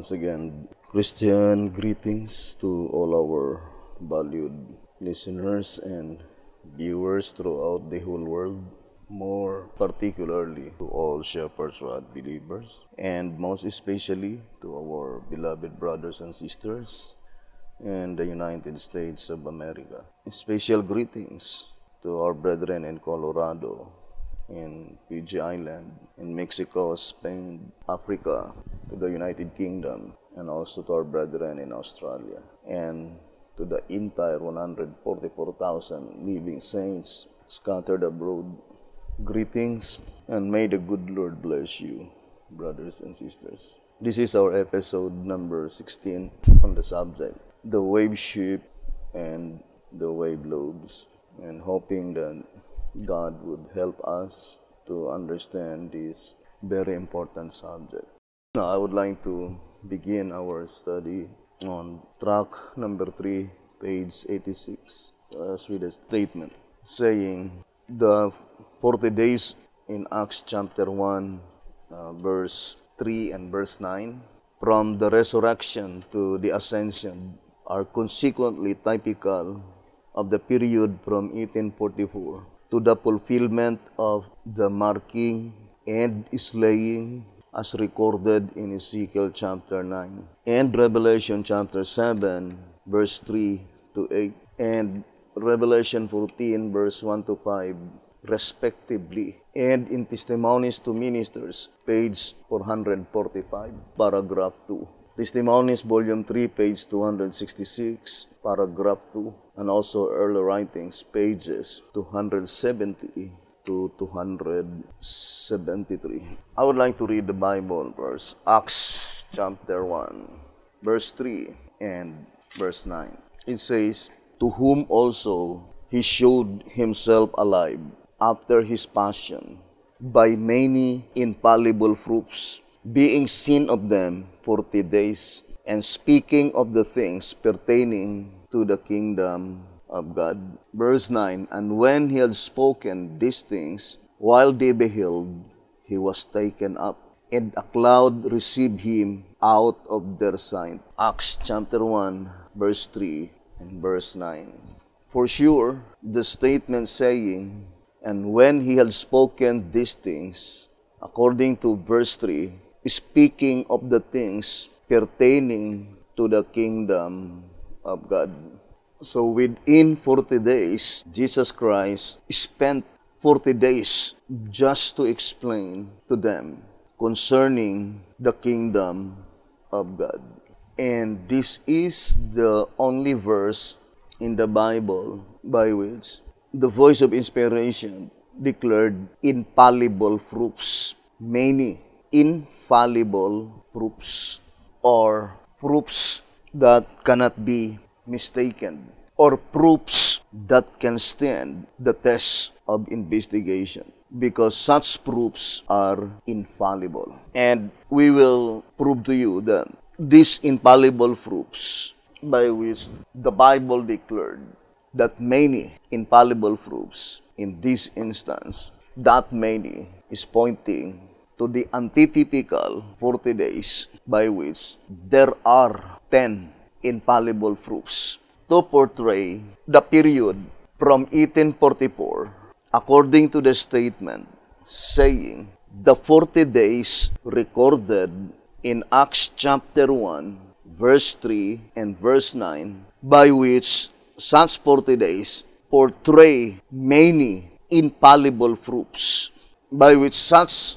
once again Christian greetings to all our valued listeners and viewers throughout the whole world, more particularly to all Shepherd's Rod believers, and most especially to our beloved brothers and sisters in the United States of America. Special greetings to our brethren in Colorado, in Fiji Island, in Mexico, Spain, Africa, to the United Kingdom, and also to our brethren in Australia, and to the entire 144,000 living saints scattered abroad. Greetings, and may the good Lord bless you, brothers and sisters. This is our episode number 16 on the subject the wave ship and the wave loads, and hoping that God would help us to understand this very important subject. Now, I would like to begin our study on track number 3, page 86, Swedish with a statement saying, The 40 days in Acts chapter 1, uh, verse 3 and verse 9, from the resurrection to the ascension, are consequently typical of the period from 1844 to the fulfillment of the marking and slaying as recorded in Ezekiel chapter 9 and Revelation chapter 7 verse 3 to 8 and Revelation 14 verse 1 to 5 respectively and in Testimonies to Ministers page 445 paragraph 2 Testimonies volume 3 page 266 paragraph 2 and also early writings, pages 270 to 273. I would like to read the Bible verse, Acts chapter 1, verse 3 and verse 9. It says, To whom also he showed himself alive after his passion by many infallible proofs, being seen of them forty days, and speaking of the things pertaining to the kingdom of God. Verse 9, And when he had spoken these things, while they beheld, he was taken up, and a cloud received him out of their sight. Acts chapter 1, verse 3 and verse 9. For sure, the statement saying, And when he had spoken these things, according to verse 3, speaking of the things pertaining to the kingdom of God. So within 40 days, Jesus Christ spent 40 days just to explain to them concerning the kingdom of God. And this is the only verse in the Bible by which the voice of inspiration declared infallible proofs, many infallible proofs or proofs that cannot be mistaken or proofs that can stand the test of investigation because such proofs are infallible. And we will prove to you that these infallible proofs by which the Bible declared that many infallible proofs in this instance, that many is pointing to the antitypical 40 days by which there are ten infallible proofs to portray the period from 1844 according to the statement saying the 40 days recorded in Acts chapter 1 verse 3 and verse 9 by which such 40 days portray many infallible proofs by which such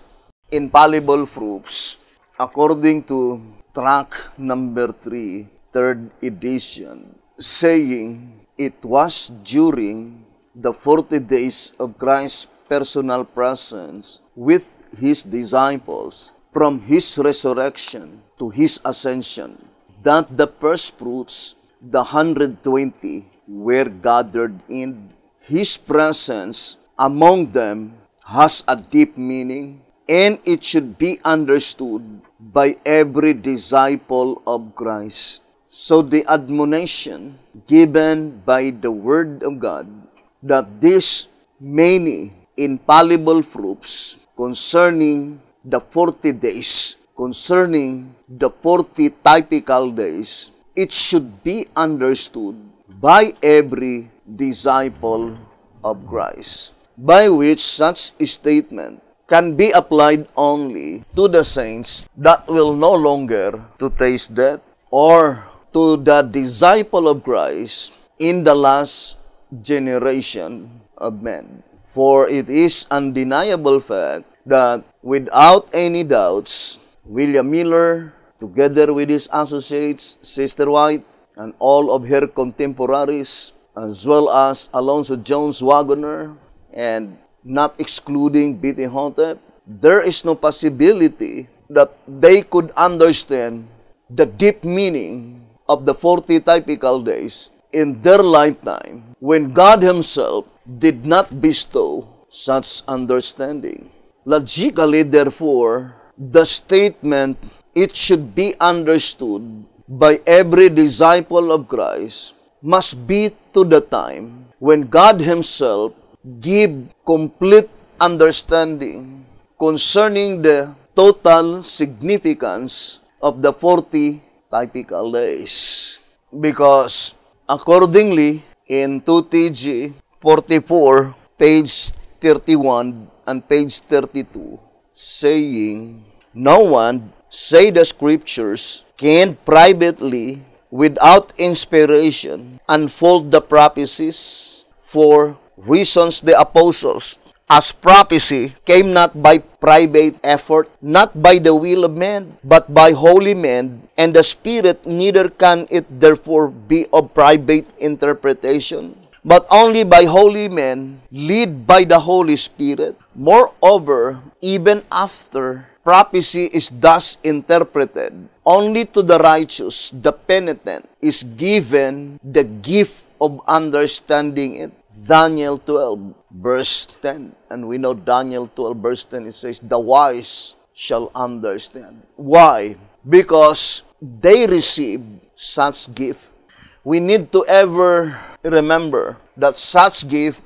infallible proofs according to track number 3, third edition, saying, It was during the 40 days of Christ's personal presence with his disciples from his resurrection to his ascension that the first fruits, the 120, were gathered in his presence among them has a deep meaning and it should be understood by every disciple of Christ. So the admonition given by the Word of God that these many infallible proofs concerning the 40 days, concerning the 40 typical days, it should be understood by every disciple of Christ, by which such statement can be applied only to the saints that will no longer to taste death or to the disciple of Christ in the last generation of men. For it is undeniable fact that without any doubts, William Miller, together with his associates, Sister White, and all of her contemporaries, as well as Alonso Jones Wagoner and not excluding B.T. Hunter, there is no possibility that they could understand the deep meaning of the 40 typical days in their lifetime when God Himself did not bestow such understanding. Logically, therefore, the statement, it should be understood by every disciple of Christ, must be to the time when God Himself give complete understanding concerning the total significance of the 40 typical days. Because accordingly, in 2TG 44, page 31 and page 32, saying, No one, say the scriptures, can privately, without inspiration, unfold the prophecies for reasons the apostles as prophecy came not by private effort, not by the will of man, but by holy men, and the Spirit, neither can it therefore be of private interpretation, but only by holy men, led by the Holy Spirit. Moreover, even after prophecy is thus interpreted, only to the righteous, the penitent, is given the gift of understanding it. Daniel 12, verse 10. And we know Daniel 12, verse 10, it says, The wise shall understand. Why? Because they receive such gift. We need to ever remember that such gift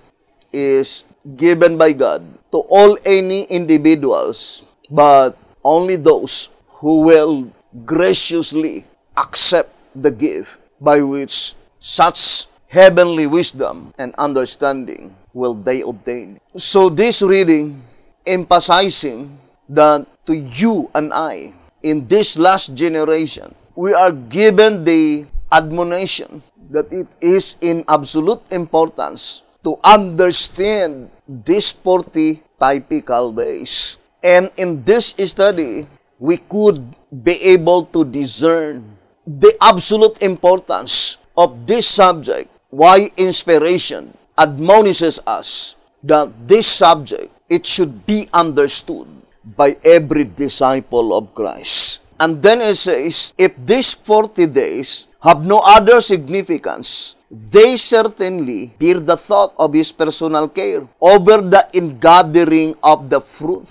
is given by God to all any individuals, but only those who will graciously accept the gift by which such heavenly wisdom and understanding will they obtain. So this reading emphasizing that to you and I in this last generation, we are given the admonition that it is in absolute importance to understand these 40 typical days. And in this study, we could be able to discern the absolute importance of this subject why inspiration admonishes us that this subject, it should be understood by every disciple of Christ. And then it says, if these 40 days have no other significance, they certainly bear the thought of his personal care over the ingathering of the fruit.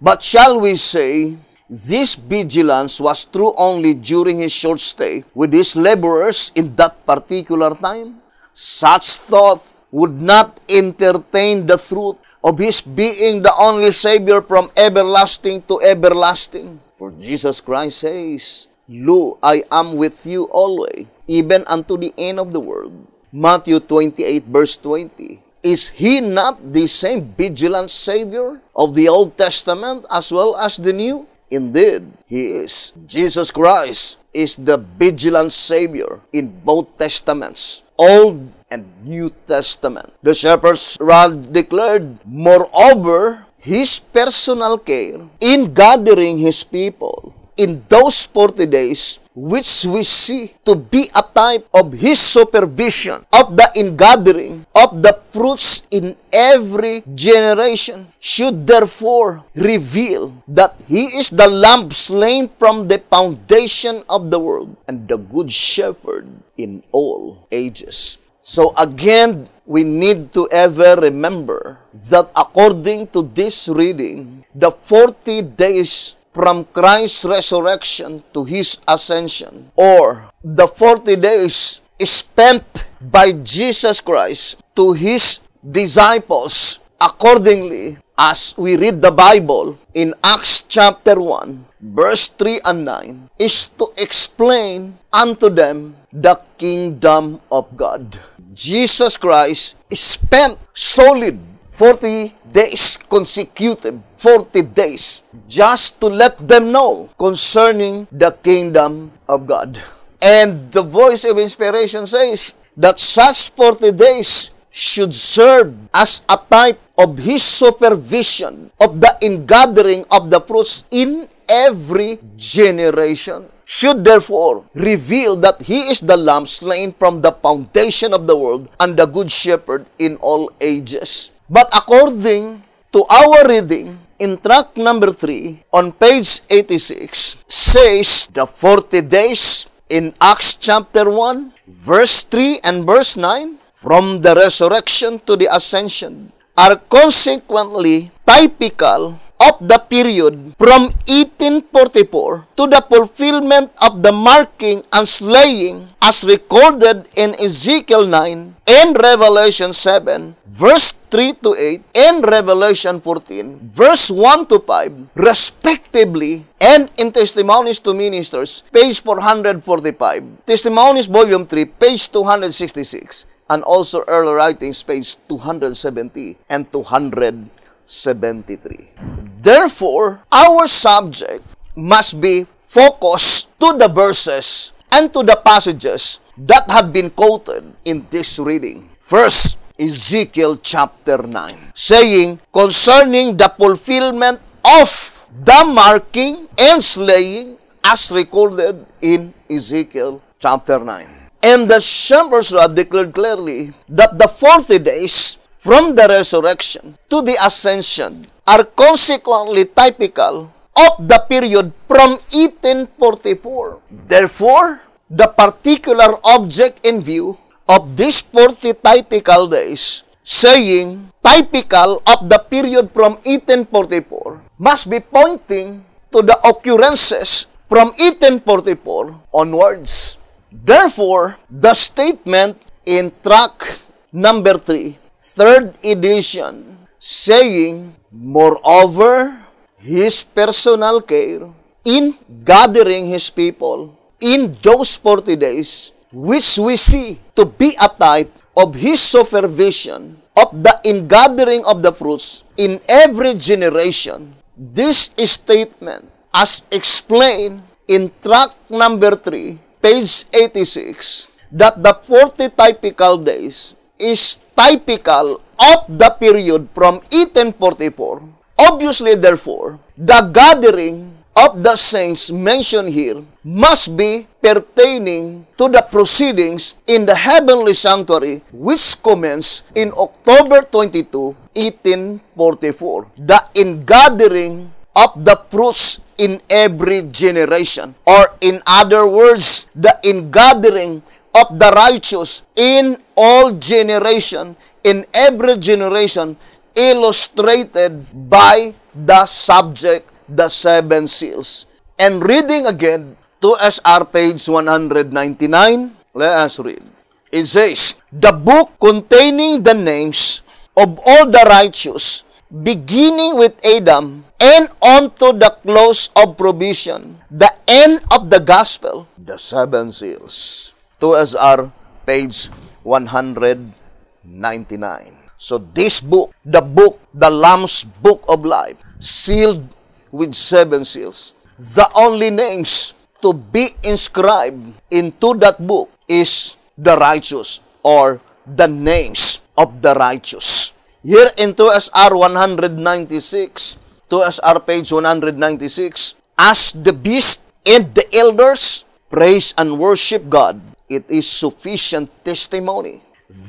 But shall we say, this vigilance was true only during his short stay with his laborers in that particular time? Such thought would not entertain the truth of his being the only Savior from everlasting to everlasting. For Jesus Christ says, Lo, I am with you always, even unto the end of the world. Matthew 28 verse 20. Is he not the same vigilant Savior of the Old Testament as well as the New? Indeed, he is. Jesus Christ is the vigilant Savior in both Testaments. Old and New Testament. The shepherd's rod declared, Moreover, his personal care in gathering his people in those 40 days, which we see to be a type of His supervision of the ingathering of the fruits in every generation, should therefore reveal that He is the Lamb slain from the foundation of the world and the Good Shepherd in all ages. So again, we need to ever remember that according to this reading, the 40 days from Christ's resurrection to his ascension, or the 40 days spent by Jesus Christ to his disciples accordingly as we read the Bible in Acts chapter 1, verse 3 and 9, is to explain unto them the kingdom of God. Jesus Christ spent solid 40 days consecutive, 40 days, just to let them know concerning the kingdom of God. And the voice of inspiration says that such 40 days should serve as a type of his supervision of the ingathering of the fruits in every generation should therefore reveal that he is the lamb slain from the foundation of the world and the good shepherd in all ages. But according to our reading, in track number 3 on page 86 says the 40 days in Acts chapter 1 verse 3 and verse 9 from the resurrection to the ascension are consequently typical of the period from 1844 to the fulfillment of the marking and slaying as recorded in Ezekiel 9 and Revelation 7 verse 3 to 8 and Revelation 14 verse 1 to 5 respectively and in Testimonies to Ministers page 445 Testimonies volume 3 page 266 and also early writings page 270 and 200 73. Therefore, our subject must be focused to the verses and to the passages that have been quoted in this reading. First, Ezekiel chapter 9, saying, Concerning the fulfillment of the marking and slaying as recorded in Ezekiel chapter 9. And the shepherds declared clearly that the 40 days from the resurrection to the ascension are consequently typical of the period from 1844. Therefore, the particular object in view of these 40 typical days, saying typical of the period from 1844, must be pointing to the occurrences from 1844 onwards. Therefore, the statement in track number 3 third edition, saying, Moreover, His personal care in gathering His people in those 40 days, which we see to be a type of His supervision of the ingathering of the fruits in every generation. This statement, as explained in track number 3, page 86, that the 40 typical days is typical of the period from 1844. Obviously, therefore, the gathering of the saints mentioned here must be pertaining to the proceedings in the heavenly sanctuary which commenced in October 22, 1844. The ingathering of the fruits in every generation. Or in other words, the ingathering of the righteous in all generation, in every generation, illustrated by the subject, the seven seals. And reading again, 2SR page 199, let us read. It says, The book containing the names of all the righteous, beginning with Adam, and unto the close of provision, the end of the gospel, the seven seals. 2SR, page 199. So this book, the book, the Lamb's Book of Life, sealed with seven seals. The only names to be inscribed into that book is the righteous or the names of the righteous. Here in 2SR 196, 2SR page 196, as the beast and the elders praise and worship God it is sufficient testimony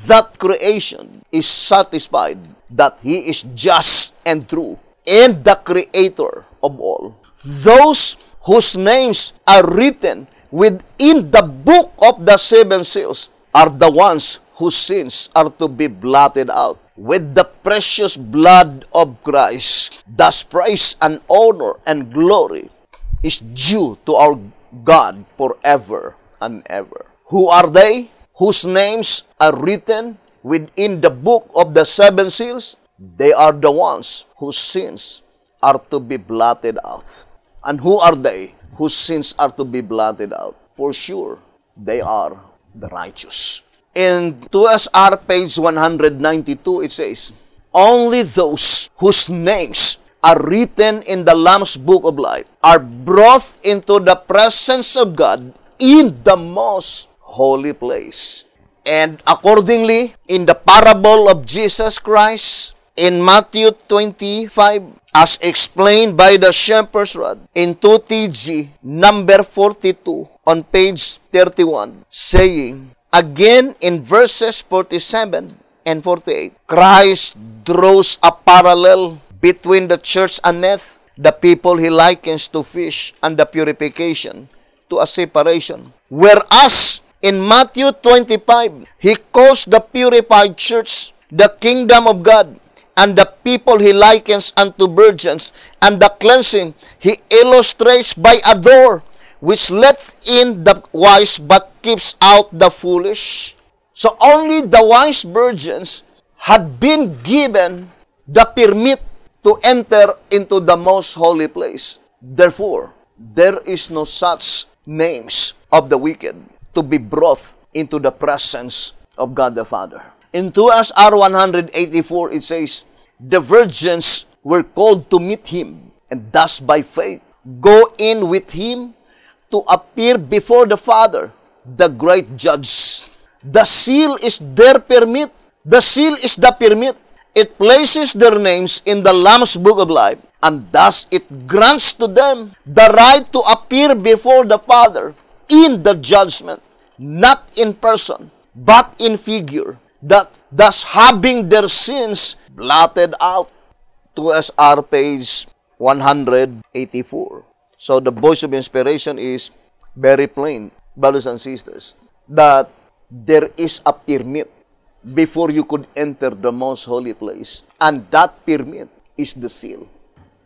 that creation is satisfied that He is just and true and the Creator of all. Those whose names are written within the book of the seven seals are the ones whose sins are to be blotted out with the precious blood of Christ. Thus, praise and honor and glory is due to our God forever and ever. Who are they? Whose names are written within the book of the seven seals? They are the ones whose sins are to be blotted out. And who are they whose sins are to be blotted out? For sure, they are the righteous. In 2SR page 192, it says, Only those whose names are written in the Lamb's Book of Life are brought into the presence of God in the most holy place. And accordingly, in the parable of Jesus Christ, in Matthew 25, as explained by the Shepherd's Rod, in 2TG, number 42, on page 31, saying, Again in verses 47 and 48, Christ draws a parallel between the church and death, the people he likens to fish, and the purification to a separation. Whereas In Matthew 25, He calls the purified church, the kingdom of God, and the people He likens unto virgins, and the cleansing He illustrates by a door, which lets in the wise but keeps out the foolish. So only the wise virgins had been given the permit to enter into the most holy place. Therefore, there is no such names of the wicked. to be brought into the presence of God the Father. In 2SR 184, it says, The virgins were called to meet him, and thus by faith go in with him to appear before the Father, the great judge. The seal is their permit. The seal is the permit. It places their names in the Lamb's Book of Life, and thus it grants to them the right to appear before the Father in the judgment not in person, but in figure, that thus having their sins blotted out. 2SR page 184. So the voice of inspiration is very plain, brothers and sisters, that there is a permit before you could enter the most holy place. And that permit is the seal.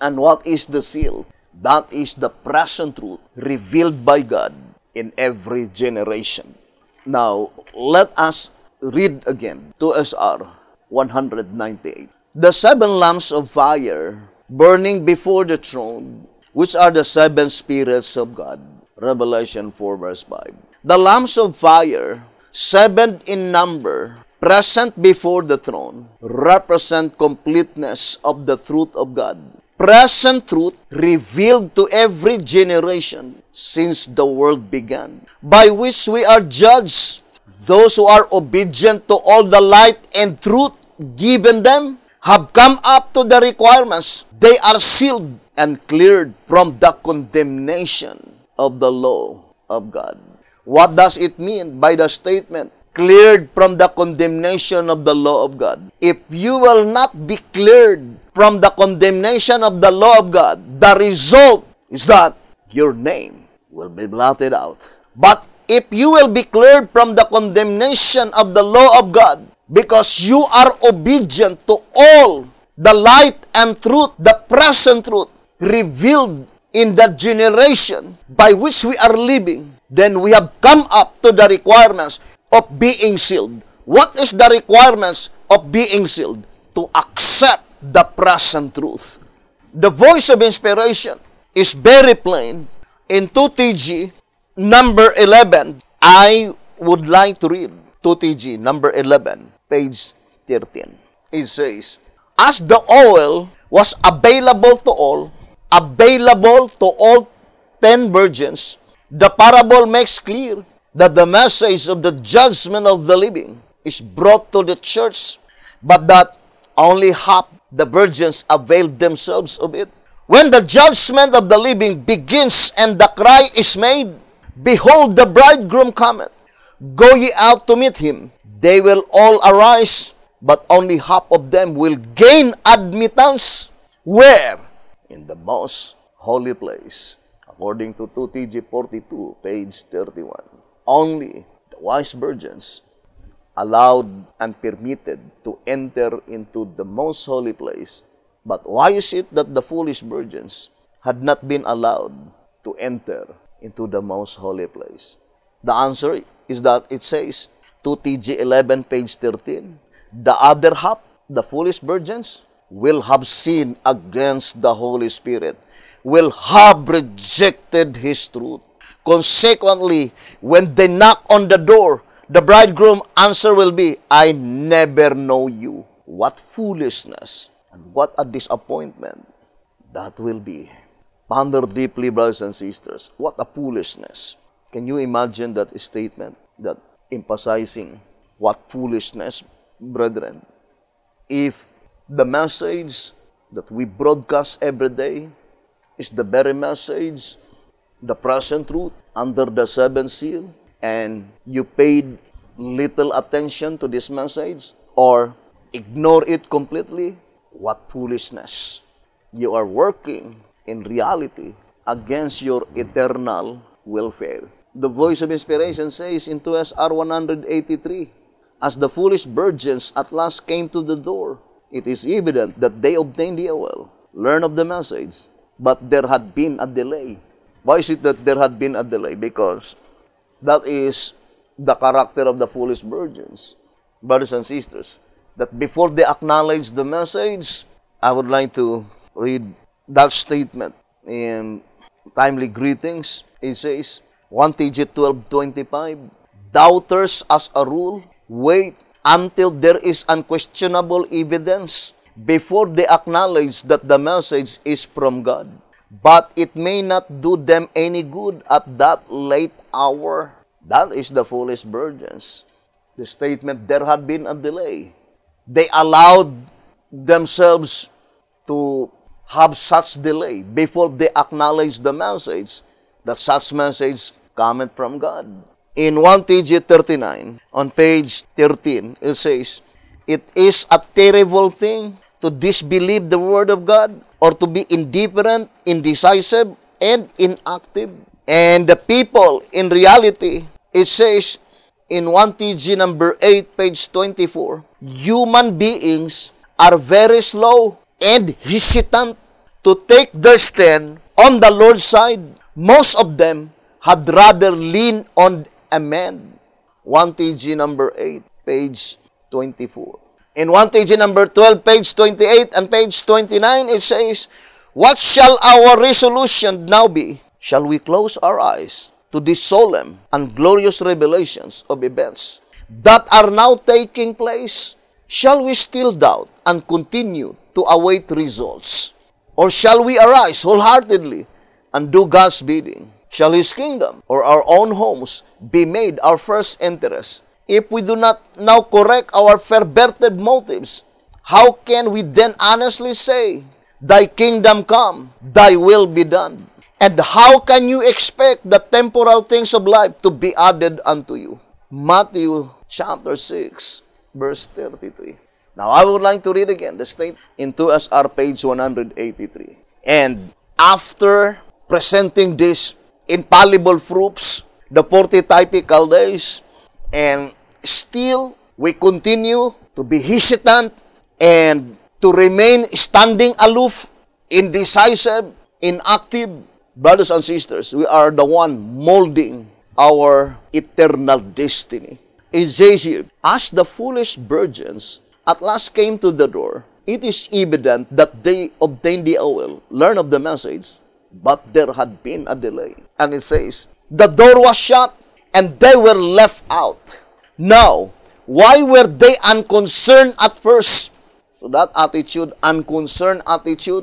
And what is the seal? That is the present truth revealed by God in every generation. Now, let us read again to SR 198. The seven lamps of fire burning before the throne, which are the seven spirits of God. Revelation 4 verse 5. The lamps of fire, seven in number, present before the throne, represent completeness of the truth of God present truth revealed to every generation since the world began, by which we are judged. Those who are obedient to all the light and truth given them have come up to the requirements. They are sealed and cleared from the condemnation of the law of God. What does it mean by the statement? Cleared from the condemnation of the law of God. If you will not be cleared from the condemnation of the law of God, the result is that your name will be blotted out. But if you will be cleared from the condemnation of the law of God, because you are obedient to all the light and truth, the present truth revealed in the generation by which we are living, then we have come up to the requirements of being sealed. What is the requirements of being sealed? To accept the present truth. The voice of inspiration is very plain. In 2TG, number 11, I would like to read 2TG, number 11, page 13. It says, As the oil was available to all, available to all 10 virgins, the parable makes clear that the message of the judgment of the living is brought to the church, but that only half the virgins availed themselves of it. When the judgment of the living begins and the cry is made, Behold, the bridegroom cometh. Go ye out to meet him. They will all arise, but only half of them will gain admittance. Where? In the most holy place. According to 2TG 42, page 31. Only the wise virgins allowed and permitted to enter into the most holy place. But why is it that the foolish virgins had not been allowed to enter into the most holy place? The answer is that it says, 2TG 11, page 13, the other half, the foolish virgins, will have sinned against the Holy Spirit, will have rejected His truth. Consequently, when they knock on the door, The bridegroom answer will be, I never know you. What foolishness and what a disappointment that will be. Ponder deeply, brothers and sisters. What a foolishness. Can you imagine that statement that emphasizing what foolishness, brethren? If the message that we broadcast every day is the very message, the present truth under the seven seal, and you paid little attention to this message or ignore it completely, what foolishness. You are working in reality against your eternal welfare. The voice of inspiration says in 2SR 183 As the foolish virgins at last came to the door, it is evident that they obtained the oil, Learn of the message, but there had been a delay. Why is it that there had been a delay? Because that is the character of the foolish virgins. Brothers and sisters, that before they acknowledge the message, I would like to read that statement in Timely Greetings. It says, 1 TG 1225, Doubters as a rule wait until there is unquestionable evidence before they acknowledge that the message is from God but it may not do them any good at that late hour. That is the foolish virgins. The statement, there had been a delay. They allowed themselves to have such delay before they acknowledge the message, that such message cometh from God. In 1 TG 39, on page 13, it says, It is a terrible thing to disbelieve the word of God or to be indifferent, indecisive, and inactive. And the people, in reality, it says in 1 TG number 8, page 24, human beings are very slow and hesitant to take their stand on the Lord's side. Most of them had rather lean on a man. 1 TG number 8, page 24. In 1 TG number 12, page 28 and page 29, it says, What shall our resolution now be? Shall we close our eyes to these solemn and glorious revelations of events that are now taking place? Shall we still doubt and continue to await results? Or shall we arise wholeheartedly and do God's bidding? Shall His kingdom or our own homes be made our first interest if we do not now correct our perverted motives, how can we then honestly say, Thy kingdom come, thy will be done? And how can you expect the temporal things of life to be added unto you? Matthew chapter 6, verse 33. Now I would like to read again the state into us sr page 183. And after presenting these infallible proofs, the 40 typical days, and still we continue to be hesitant and to remain standing aloof, indecisive, inactive. Brothers and sisters, we are the one molding our eternal destiny. Ezekiel, as the foolish virgins at last came to the door, it is evident that they obtained the oil, learned of the message, but there had been a delay. And it says, The door was shut, and they were left out. Now, why were they unconcerned at first? So that attitude, unconcerned attitude.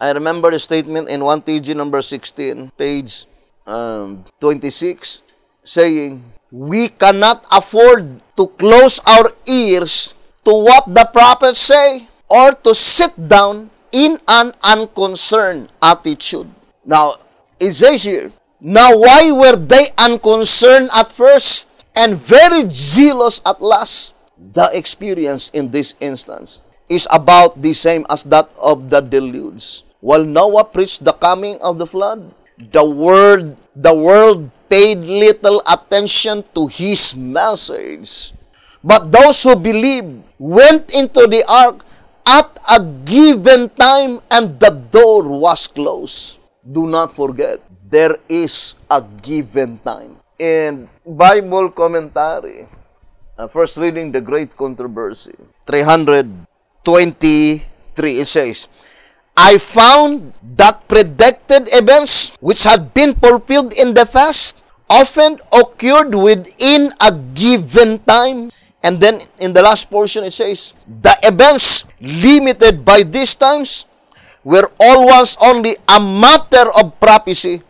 I remember the statement in 1 TG number 16, page um, 26, saying, We cannot afford to close our ears to what the prophets say or to sit down in an unconcerned attitude. Now, it says here, Now why were they unconcerned at first and very zealous at last? The experience in this instance is about the same as that of the deluge. While Noah preached the coming of the flood, the world, the world paid little attention to his message. But those who believed went into the ark at a given time and the door was closed. Do not forget, there is a given time. And Bible commentary, uh, first reading the great controversy, 323 it says, I found that predicted events which had been fulfilled in the past often occurred within a given time. And then in the last portion it says, the events limited by these times were all always only a matter of prophecy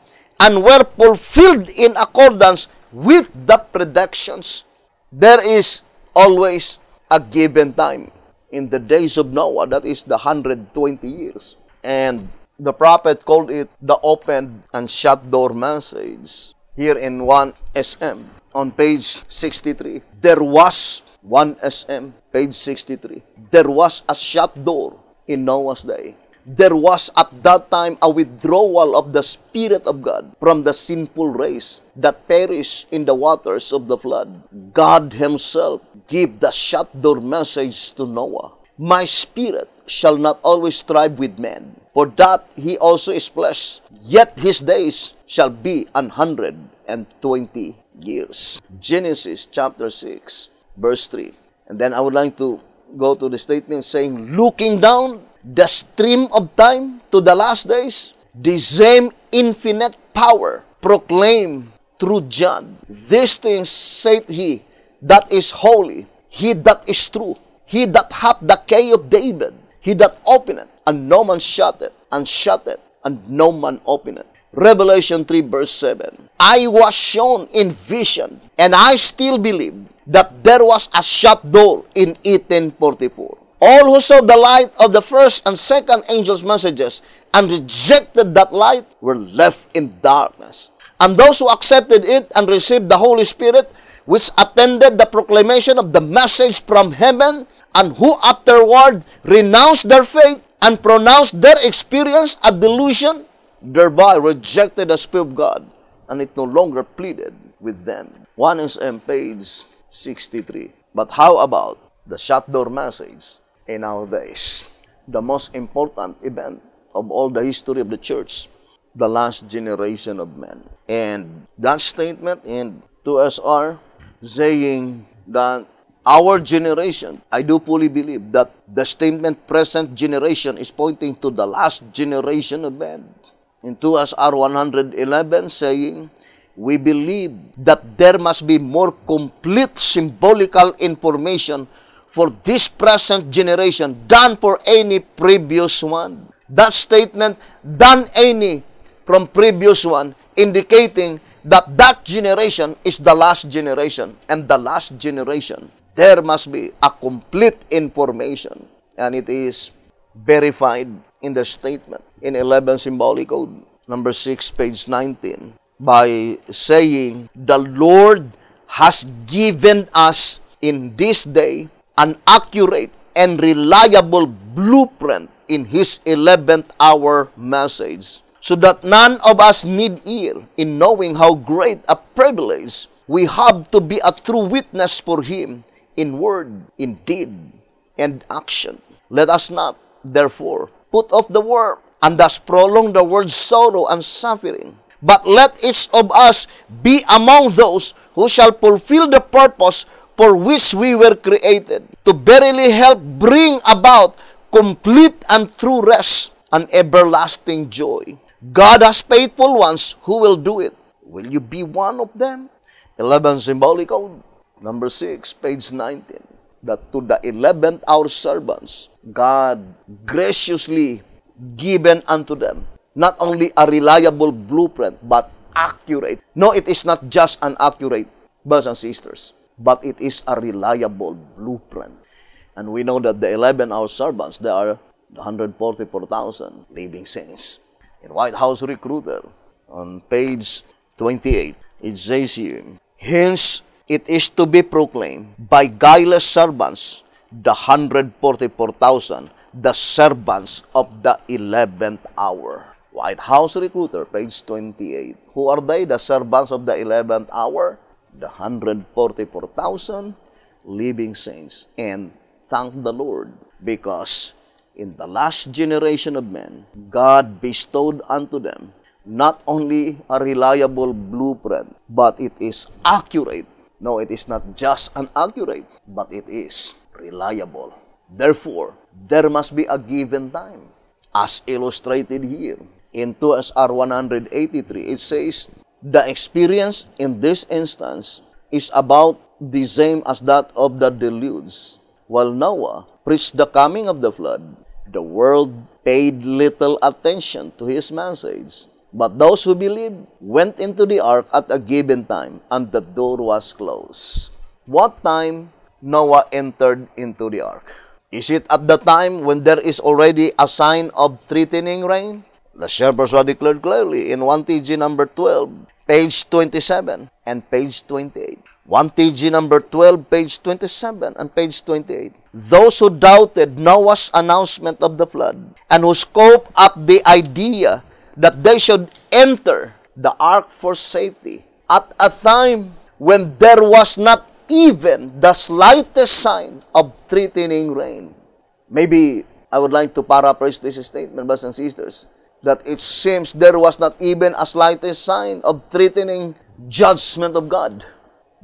and were fulfilled in accordance with the predictions. There is always a given time. In the days of Noah, that is the 120 years. And the prophet called it the open and shut door message. Here in 1SM on page 63, there was 1SM, page 63. There was a shut door in Noah's day there was at that time a withdrawal of the Spirit of God from the sinful race that perished in the waters of the flood. God Himself gave the shut door message to Noah My Spirit shall not always strive with men, for that he also is blessed, yet his days shall be an hundred and twenty years. Genesis chapter 6, verse 3. And then I would like to go to the statement saying, Looking down, the stream of time to the last days, the same infinite power proclaim through John. These things saith he that is holy, he that is true, he that hath the key of David, he that openeth, and no man shutteth, and shutteth, and no man openeth. Revelation 3 verse 7. I was shown in vision, and I still believe that there was a shut door in 1844. All who saw the light of the first and second angel's messages and rejected that light were left in darkness. And those who accepted it and received the Holy Spirit, which attended the proclamation of the message from heaven, and who afterward renounced their faith and pronounced their experience a delusion, thereby rejected the Spirit of God, and it no longer pleaded with them. 1 is on page 63. But how about the shut door message in our days. The most important event of all the history of the church, the last generation of men. And that statement in 2SR saying that our generation, I do fully believe that the statement present generation is pointing to the last generation of men. In 2SR 111 saying, we believe that there must be more complete symbolical information for this present generation than for any previous one. That statement, than any from previous one, indicating that that generation is the last generation. And the last generation, there must be a complete information. And it is verified in the statement in 11 symbolic code, number 6, page 19, by saying, The Lord has given us in this day an accurate and reliable blueprint in his 11th hour message so that none of us need ear in knowing how great a privilege we have to be a true witness for him in word, in deed, and action. Let us not, therefore, put off the word and thus prolong the world's sorrow and suffering. But let each of us be among those who shall fulfill the purpose for which we were created, to verily help bring about complete and true rest and everlasting joy. God has faithful ones who will do it. Will you be one of them? 11 symbolic code, number 6, page 19. That to the 11th hour servants, God graciously given unto them not only a reliable blueprint, but accurate. No, it is not just an accurate, brothers and sisters. but it is a reliable blueprint. And we know that the 11 hour servants, there are 144,000 living saints. In White House Recruiter, on page 28, it says here, Hence it is to be proclaimed by guileless servants, the 144,000, the servants of the 11th hour. White House Recruiter, page 28. Who are they? The servants of the 11th hour? the 144,000 living saints and thank the Lord because in the last generation of men, God bestowed unto them not only a reliable blueprint, but it is accurate. No, it is not just an accurate, but it is reliable. Therefore, there must be a given time, as illustrated here. In 2 SR 183, it says, The experience in this instance is about the same as that of the deluge. While Noah preached the coming of the flood, the world paid little attention to his message. But those who believed went into the ark at a given time, and the door was closed. What time Noah entered into the ark? Is it at the time when there is already a sign of threatening rain? The shepherds were declared clearly in 1 TG number 12 page 27 and page 28. 1 TG number 12, page 27 and page 28. Those who doubted Noah's announcement of the flood and who scope up the idea that they should enter the ark for safety at a time when there was not even the slightest sign of threatening rain. Maybe I would like to paraphrase this statement, brothers and sisters that it seems there was not even a slightest sign of threatening judgment of God,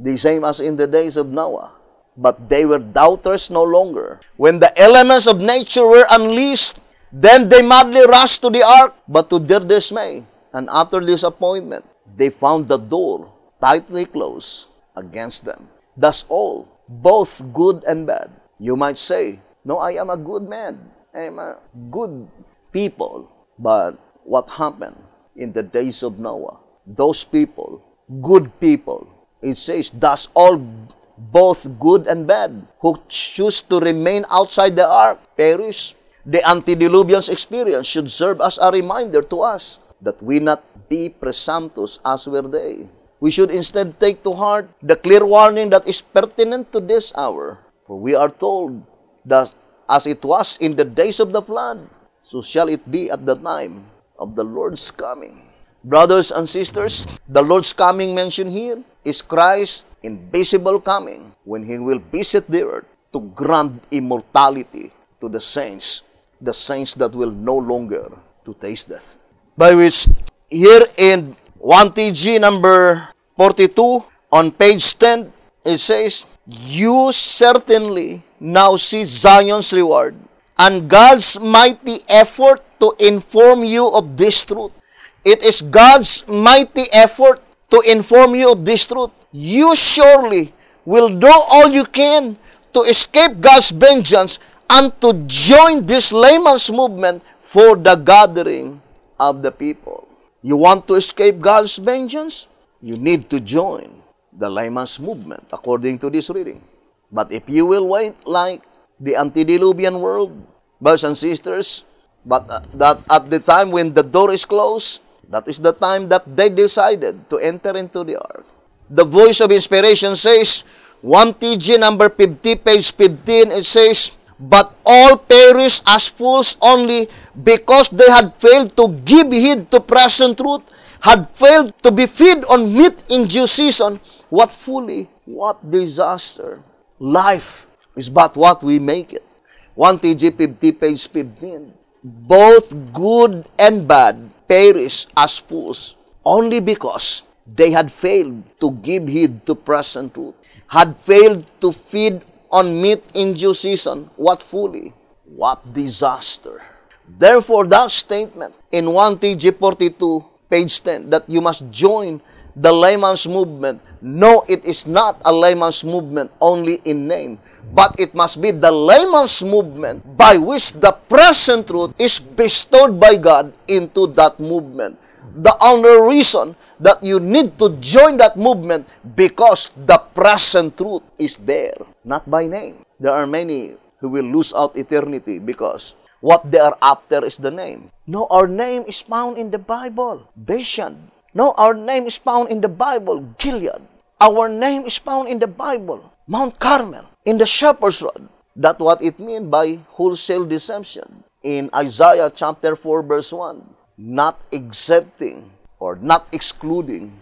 the same as in the days of Noah. But they were doubters no longer. When the elements of nature were unleashed, then they madly rushed to the ark, but to their dismay and utter disappointment, they found the door tightly closed against them. That's all, both good and bad. You might say, No, I am a good man. I am a good people. But what happened in the days of Noah? Those people, good people, it says, thus all both good and bad, who choose to remain outside the ark, perish. The antediluvian's experience should serve as a reminder to us that we not be presumptuous as were they. We should instead take to heart the clear warning that is pertinent to this hour. For we are told that as it was in the days of the flood, So shall it be at the time of the Lord's coming. Brothers and sisters, the Lord's coming mentioned here is Christ's invisible coming when He will visit the earth to grant immortality to the saints, the saints that will no longer to taste death. By which, here in 1TG number 42 on page 10, it says, You certainly now see Zion's reward and God's mighty effort to inform you of this truth. It is God's mighty effort to inform you of this truth. You surely will do all you can to escape God's vengeance and to join this layman's movement for the gathering of the people. You want to escape God's vengeance? You need to join the layman's movement according to this reading. But if you will wait like the antediluvian world, brothers and sisters. But uh, that at the time when the door is closed, that is the time that they decided to enter into the earth. The voice of inspiration says, 1 TG number 50, page 15, it says, But all perish as fools only because they had failed to give heed to present truth, had failed to be fed on meat in due season. What fully, what disaster. Life is but what we make it. 1 TG 50, page 15. Both good and bad perish as fools only because they had failed to give heed to present truth, had failed to feed on meat in due season. What folly! What disaster! Therefore, that statement in 1 TG 42, page 10, that you must join the layman's movement. No, it is not a layman's movement only in name but it must be the layman's movement by which the present truth is bestowed by God into that movement. The only reason that you need to join that movement because the present truth is there, not by name. There are many who will lose out eternity because what they are after is the name. No, our name is found in the Bible, Bashan. No, our name is found in the Bible, Gilead. Our name is found in the Bible, Mount Carmel. in the shepherd's rod. That's what it means by wholesale deception. In Isaiah chapter 4 verse 1, not accepting or not excluding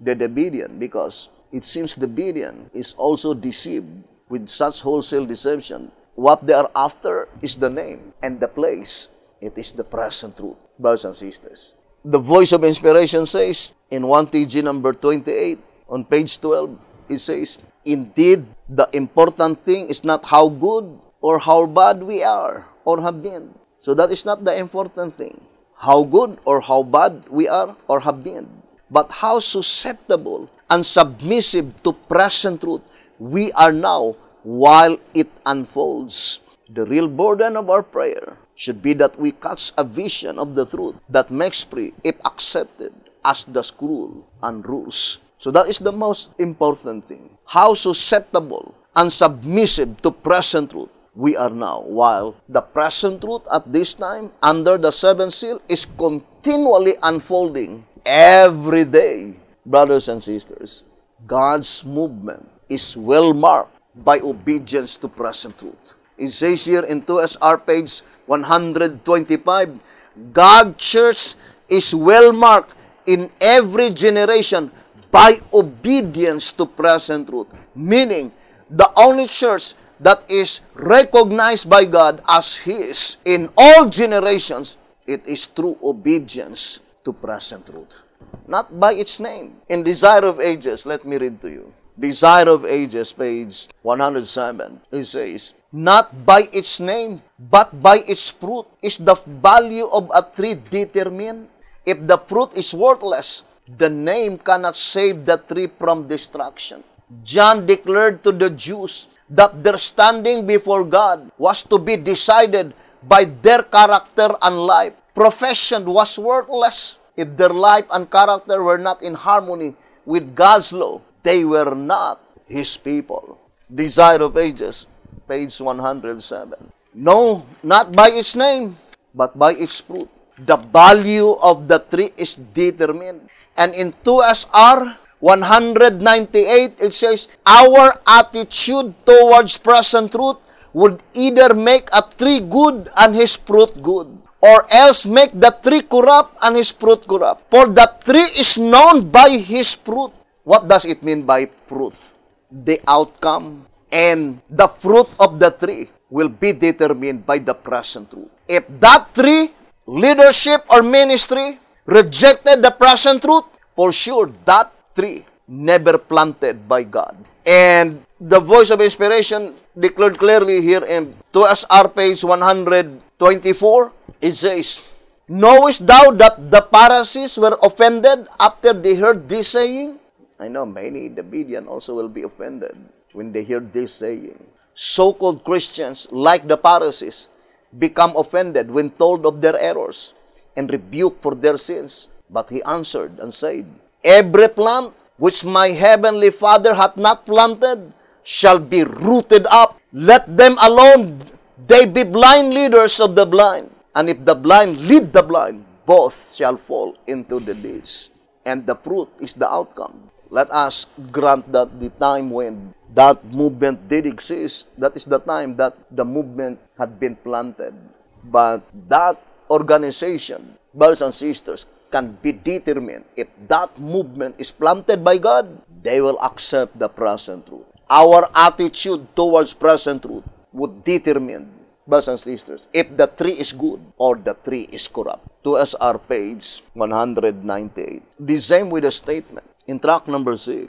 the Davidian because it seems the Davidian is also deceived with such wholesale deception. What they are after is the name and the place. It is the present truth, brothers and sisters. The voice of inspiration says in 1 TG number 28 on page 12, it says, Indeed, the important thing is not how good or how bad we are or have been. So that is not the important thing. How good or how bad we are or have been. But how susceptible and submissive to present truth we are now while it unfolds. The real burden of our prayer should be that we catch a vision of the truth that makes free, if accepted, as the school and rules. So that is the most important thing how susceptible and submissive to present truth we are now. While the present truth at this time, under the seventh seal, is continually unfolding every day. Brothers and sisters, God's movement is well marked by obedience to present truth. It says here in 2SR page 125, God's Church is well marked in every generation by obedience to present truth. Meaning, the only church that is recognized by God as His in all generations, it is through obedience to present truth. Not by its name. In Desire of Ages, let me read to you. Desire of Ages, page 107, it says, Not by its name, but by its fruit is the value of a tree determined. If the fruit is worthless, The name cannot save the tree from destruction. John declared to the Jews that their standing before God was to be decided by their character and life. Profession was worthless if their life and character were not in harmony with God's law. They were not His people. Desire of Ages, page 107. No, not by its name, but by its fruit. The value of the tree is determined And in 2SR 198, it says, Our attitude towards present truth would either make a tree good and his fruit good, or else make the tree corrupt and his fruit corrupt. For the tree is known by his fruit. What does it mean by fruit? The outcome and the fruit of the tree will be determined by the present truth. If that tree, leadership or ministry, rejected the present truth, for sure that tree never planted by God. And the voice of inspiration declared clearly here in 2SR page 124, it says, Knowest thou that the Pharisees were offended after they heard this saying? I know many the Bedean also will be offended when they hear this saying. So-called Christians, like the Pharisees, become offended when told of their errors. and rebuke for their sins. But he answered and said, Every plant which my heavenly Father hath not planted shall be rooted up. Let them alone. They be blind leaders of the blind. And if the blind lead the blind, both shall fall into the ditch. And the fruit is the outcome. Let us grant that the time when that movement did exist, that is the time that the movement had been planted. But that organization, brothers and sisters, can be determined if that movement is planted by God, they will accept the present truth. Our attitude towards present truth would determine, brothers and sisters, if the tree is good or the tree is corrupt. To SR page 198. The same with the statement in track number 6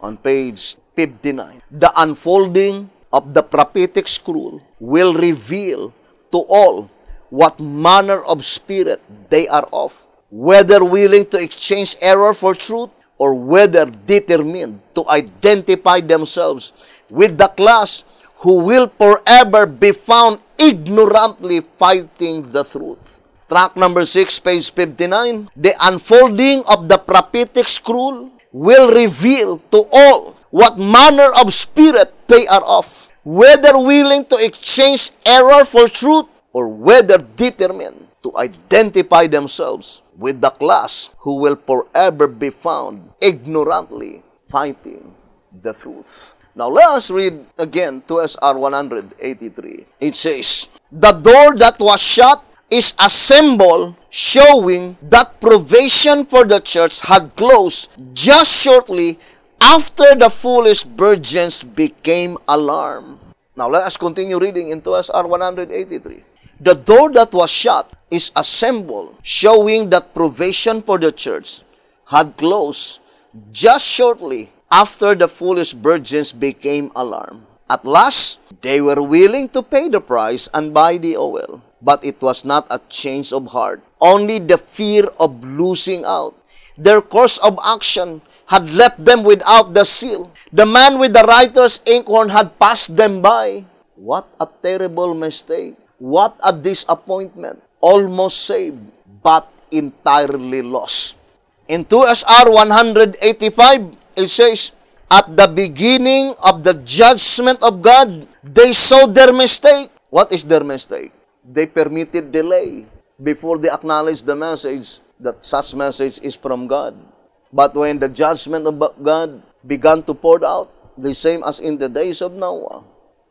on page 59. The unfolding of the prophetic scroll will reveal to all what manner of spirit they are of, whether willing to exchange error for truth, or whether determined to identify themselves with the class who will forever be found ignorantly fighting the truth. Track number 6, page 59. The unfolding of the prophetic scroll will reveal to all what manner of spirit they are of, whether willing to exchange error for truth, or whether determined to identify themselves with the class who will forever be found ignorantly fighting the truth. Now let us read again to SR 183. It says, The door that was shut is a symbol showing that provision for the church had closed just shortly after the foolish virgins became alarmed. Now let us continue reading into SR 183. The door that was shut is a symbol showing that provision for the church had closed just shortly after the foolish virgins became alarmed. At last, they were willing to pay the price and buy the oil. But it was not a change of heart, only the fear of losing out. Their course of action had left them without the seal. The man with the writer's inkhorn had passed them by. What a terrible mistake. What a disappointment. Almost saved, but entirely lost. In 2SR 185, it says, At the beginning of the judgment of God, they saw their mistake. What is their mistake? They permitted delay before they acknowledged the message that such message is from God. But when the judgment of God began to pour out, the same as in the days of Noah,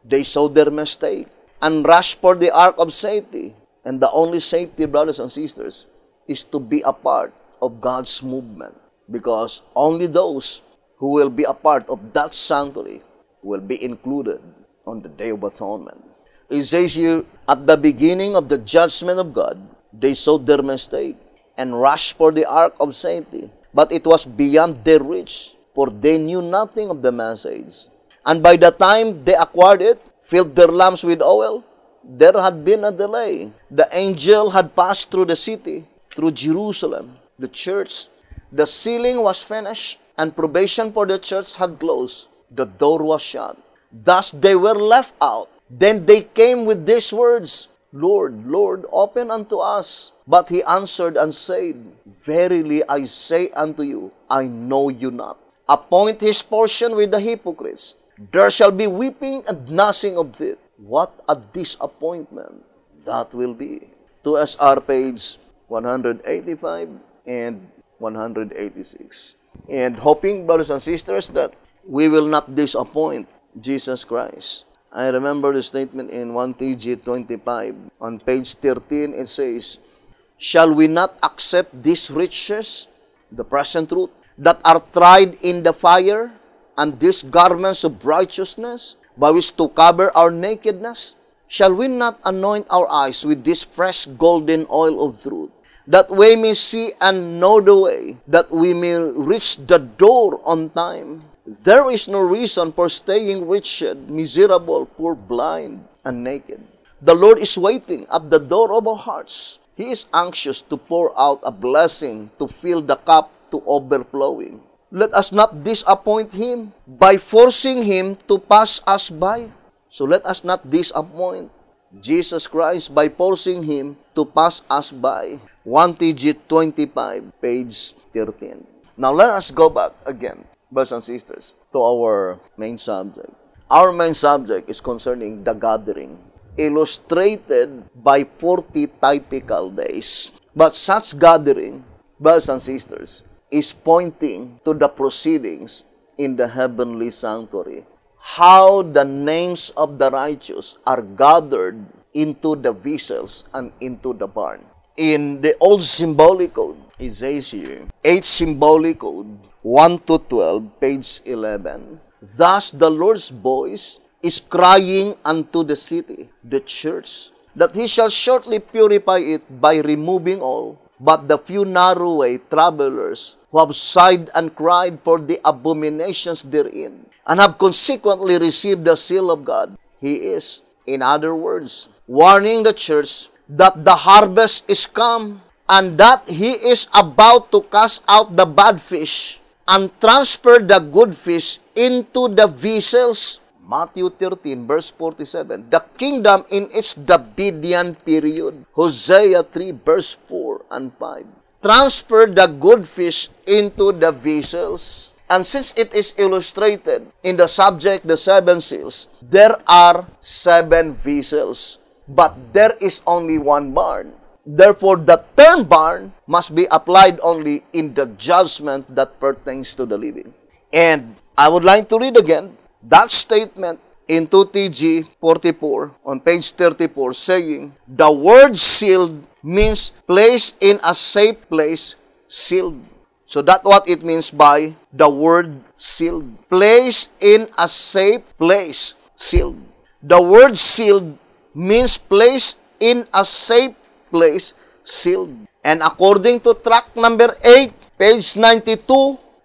they saw their mistake and rush for the ark of safety. And the only safety, brothers and sisters, is to be a part of God's movement. Because only those who will be a part of that sanctuary will be included on the day of atonement. It says here, at the beginning of the judgment of God, they saw their mistake and rushed for the ark of safety. But it was beyond their reach, for they knew nothing of the message. And by the time they acquired it, filled their lamps with oil. There had been a delay. The angel had passed through the city, through Jerusalem, the church. The sealing was finished, and probation for the church had closed. The door was shut. Thus they were left out. Then they came with these words Lord, Lord, open unto us. But he answered and said, Verily I say unto you, I know you not. Appoint his portion with the hypocrites There shall be weeping and gnashing of teeth. What a disappointment that will be. To SR page 185 and 186. And hoping, brothers and sisters, that we will not disappoint Jesus Christ. I remember the statement in 1 TG 25. On page 13, it says, Shall we not accept these riches, the present truth, that are tried in the fire, and these garments of righteousness by which to cover our nakedness? Shall we not anoint our eyes with this fresh golden oil of truth, that we may see and know the way, that we may reach the door on time? There is no reason for staying wretched, miserable, poor, blind, and naked. The Lord is waiting at the door of our hearts. He is anxious to pour out a blessing to fill the cup to overflowing let us not disappoint Him by forcing Him to pass us by. So let us not disappoint Jesus Christ by forcing Him to pass us by. 1 TG 25, page 13. Now let us go back again, brothers and sisters, to our main subject. Our main subject is concerning the gathering, illustrated by 40 typical days. But such gathering, brothers and sisters, is pointing to the proceedings in the heavenly sanctuary. How the names of the righteous are gathered into the vessels and into the barn. In the old symbolic code, it says here, 8 symbolic code, 1 to 12, page 11. Thus the Lord's voice is crying unto the city, the church, that he shall shortly purify it by removing all but the few narrow-way travelers who have sighed and cried for the abominations therein, and have consequently received the seal of God. He is, in other words, warning the church that the harvest is come, and that he is about to cast out the bad fish and transfer the good fish into the vessels Matthew 13 verse 47, The kingdom in its Davidian period. Hosea 3 verse 4 and 5. Transfer the good fish into the vessels. And since it is illustrated in the subject, the seven seals, there are seven vessels, but there is only one barn. Therefore, the term barn must be applied only in the judgment that pertains to the living. And I would like to read again that statement in 2TG 44 on page 34 saying, The word sealed means placed in a safe place, sealed. So that's what it means by the word sealed. Placed in a safe place, sealed. The word sealed means placed in a safe place, sealed. And according to track number 8, page 92,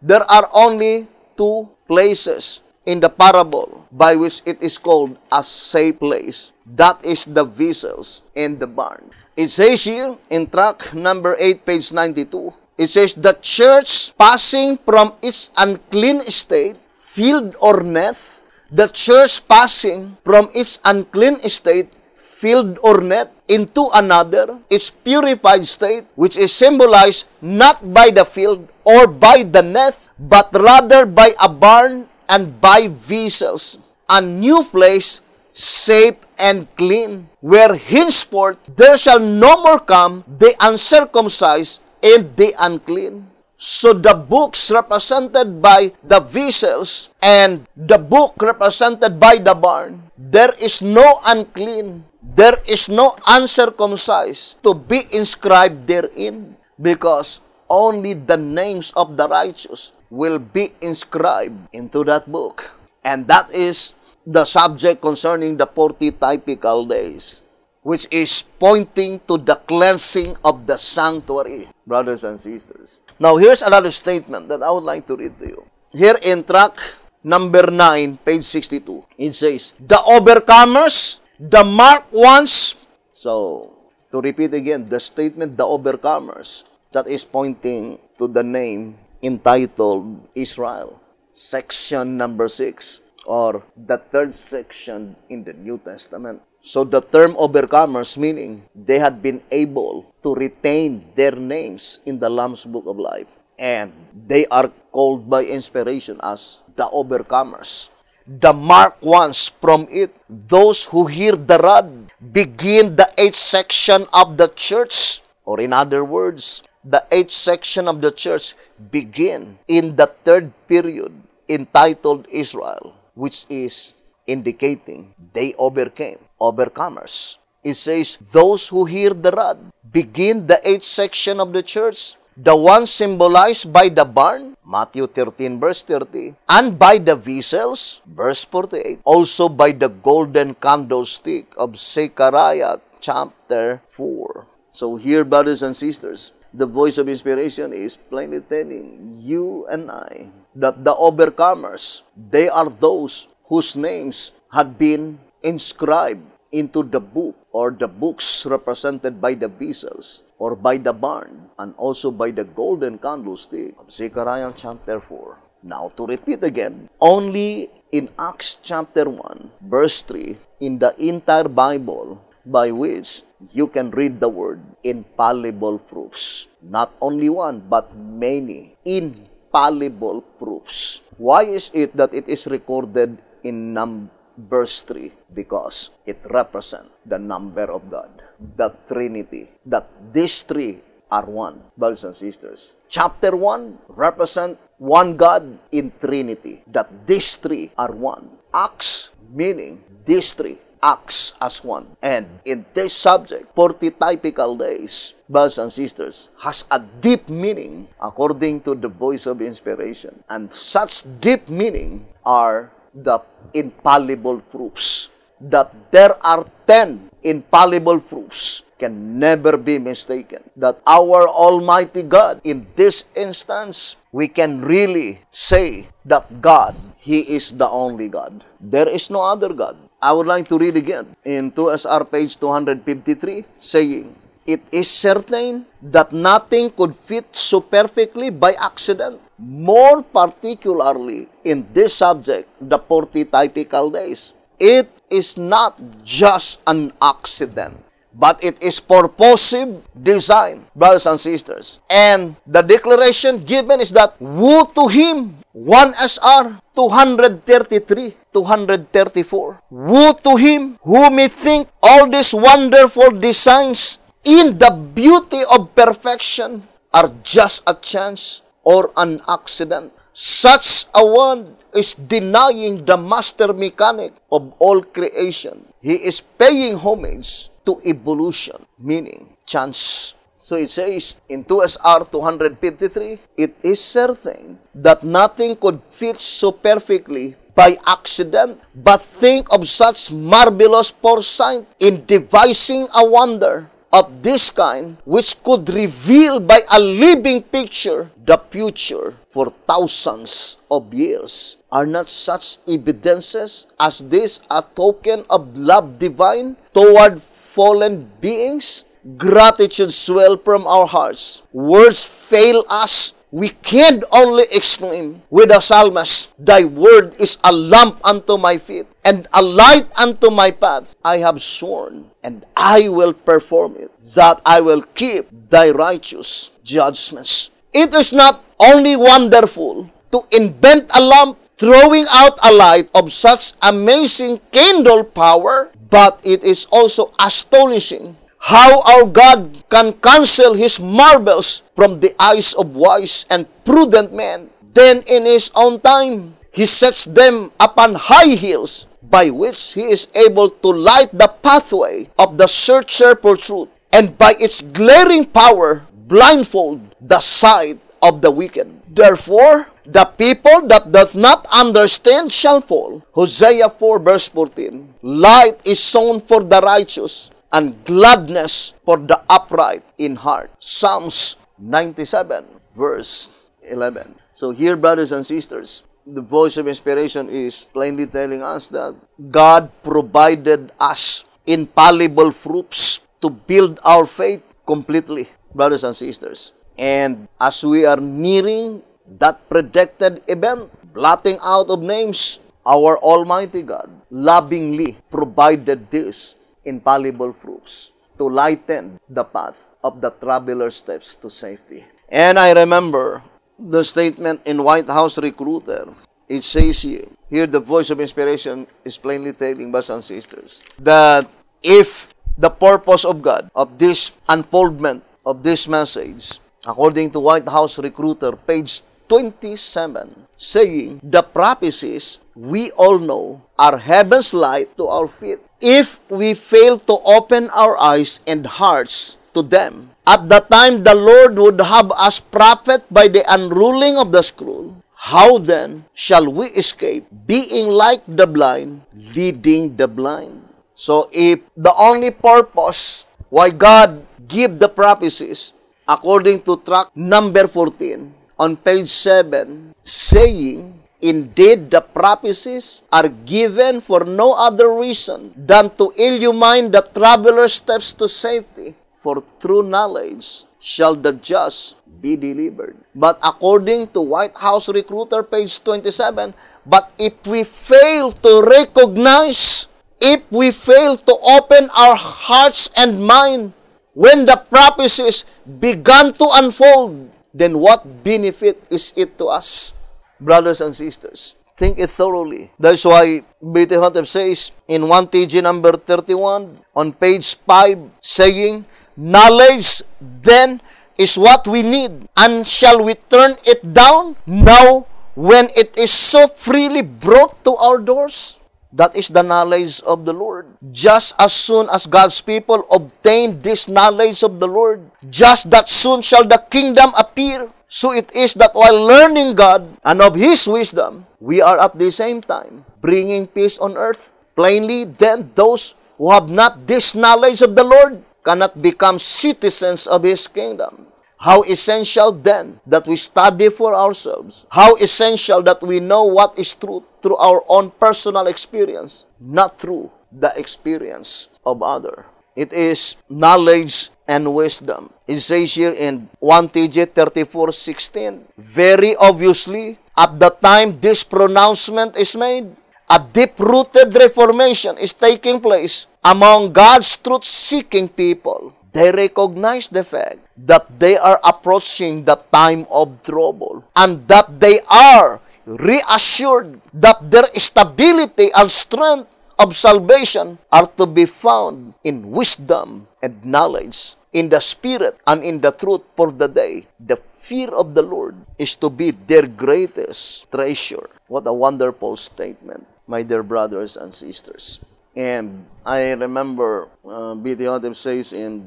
there are only two places in the parable by which it is called a safe place. That is the vessels in the barn. It says here in track number 8, page 92, it says, The church passing from its unclean state, field or nef, the church passing from its unclean state, field or net into another, its purified state, which is symbolized not by the field or by the net, but rather by a barn and by vessels, a new place, safe and clean, where henceforth there shall no more come the uncircumcised and the unclean. So the books represented by the vessels and the book represented by the barn. There is no unclean, there is no uncircumcised to be inscribed therein, because only the names of the righteous will be inscribed into that book. And that is the subject concerning the 40 typical days, which is pointing to the cleansing of the sanctuary, brothers and sisters. Now, here's another statement that I would like to read to you. Here in tract number 9, page 62, it says, The overcomers, the marked ones. So, to repeat again, the statement, the overcomers, that is pointing to the name entitled Israel, section number 6 or the third section in the New Testament. So the term overcomers meaning they had been able to retain their names in the Lamb's Book of Life and they are called by inspiration as the overcomers. The mark ones from it, those who hear the rod, begin the eighth section of the church. Or in other words, the eighth section of the church begin in the third period entitled Israel, which is indicating they overcame, overcomers. It says, those who hear the rod begin the eighth section of the church, the one symbolized by the barn, Matthew 13 verse 30, and by the vessels, verse 48, also by the golden candlestick of Zechariah chapter 4. So here, brothers and sisters, The voice of inspiration is plainly telling you and I that the overcomers, they are those whose names had been inscribed into the book or the books represented by the vessels or by the barn and also by the golden candlestick of Zechariah chapter 4. Now to repeat again, only in Acts chapter 1, verse 3, in the entire Bible, by which you can read the word infallible proofs. Not only one, but many infallible proofs. Why is it that it is recorded in number? verse 3 because it represents the number of God, the Trinity, that these three are one, brothers and sisters. Chapter 1 represents one God in Trinity, that these three are one. Acts meaning these three acts as one. And in this subject, 40 typical days, brothers and sisters, has a deep meaning according to the voice of inspiration. And such deep meaning are the infallible proofs that there are 10 infallible proofs can never be mistaken that our almighty god in this instance we can really say that god he is the only god there is no other god I would like to read again in 2SR page 253, saying, It is certain that nothing could fit so perfectly by accident, more particularly in this subject, the 40 typical days. It is not just an accident but it is purposive design, brothers and sisters. And the declaration given is that, Woe to him 1 SR 233, 234. Woe to him who may think all these wonderful designs in the beauty of perfection are just a chance or an accident. Such a one is denying the master mechanic of all creation. He is paying homage to evolution, meaning chance. So it says in 2SR 253, It is certain that nothing could fit so perfectly by accident, but think of such marvelous foresight in devising a wonder of this kind which could reveal by a living picture the future for thousands of years. Are not such evidences as this a token of love divine toward fallen beings? gratitude swell from our hearts. Words fail us. We can't only exclaim with the psalmist, Thy word is a lamp unto my feet and a light unto my path. I have sworn and I will perform it, that I will keep thy righteous judgments. It is not only wonderful to invent a lamp throwing out a light of such amazing candle power, but it is also astonishing how our God can cancel his marvels from the eyes of wise and prudent men. Then in his own time, he sets them upon high hills by which he is able to light the pathway of the searcher for truth and by its glaring power blindfold the sight of the wicked. Therefore, the people that doth not understand shall fall. Hosea 4 verse 14. Light is sown for the righteous, and gladness for the upright in heart. Psalms 97 verse 11. So here, brothers and sisters, the voice of inspiration is plainly telling us that God provided us infallible proofs to build our faith completely, brothers and sisters. And as we are nearing that predicted event, blotting out of names, our Almighty God lovingly provided this infallible proofs to lighten the path of the traveler's steps to safety. And I remember the statement in White House Recruiter. It says here, here the voice of inspiration is plainly telling brothers and sisters that if the purpose of God, of this unfoldment of this message, according to White House Recruiter, page 27, saying, the prophecies we all know are heaven's light to our feet if we fail to open our eyes and hearts to them. At the time the Lord would have us profit by the unruling of the scroll, how then shall we escape being like the blind, leading the blind? So if the only purpose why God give the prophecies according to track number 14 on page 7 saying Indeed, the prophecies are given for no other reason than to illumine the traveler's steps to safety, for through knowledge shall the just be delivered. But according to White House Recruiter, page 27, but if we fail to recognize, if we fail to open our hearts and mind when the prophecies began to unfold, then what benefit is it to us? brothers and sisters. Think it thoroughly. That's why B.T. Hunter says in 1 TG number 31 on page 5, saying, Knowledge then is what we need, and shall we turn it down now when it is so freely brought to our doors? That is the knowledge of the Lord. Just as soon as God's people obtain this knowledge of the Lord, just that soon shall the kingdom appear. So it is that while learning God and of His wisdom, we are at the same time bringing peace on earth. Plainly, then those who have not this knowledge of the Lord cannot become citizens of His kingdom. How essential then that we study for ourselves. How essential that we know what is true through our own personal experience, not through the experience of other. It is knowledge and wisdom. It says here in 1 TJ 34:16. Very obviously, at the time this pronouncement is made, a deep-rooted reformation is taking place among God's truth-seeking people. They recognize the fact that they are approaching the time of trouble and that they are reassured that their stability and strength of salvation are to be found in wisdom and knowledge, in the Spirit and in the truth for the day. The fear of the Lord is to be their greatest treasure. What a wonderful statement, my dear brothers and sisters. And I remember uh, B.T. says in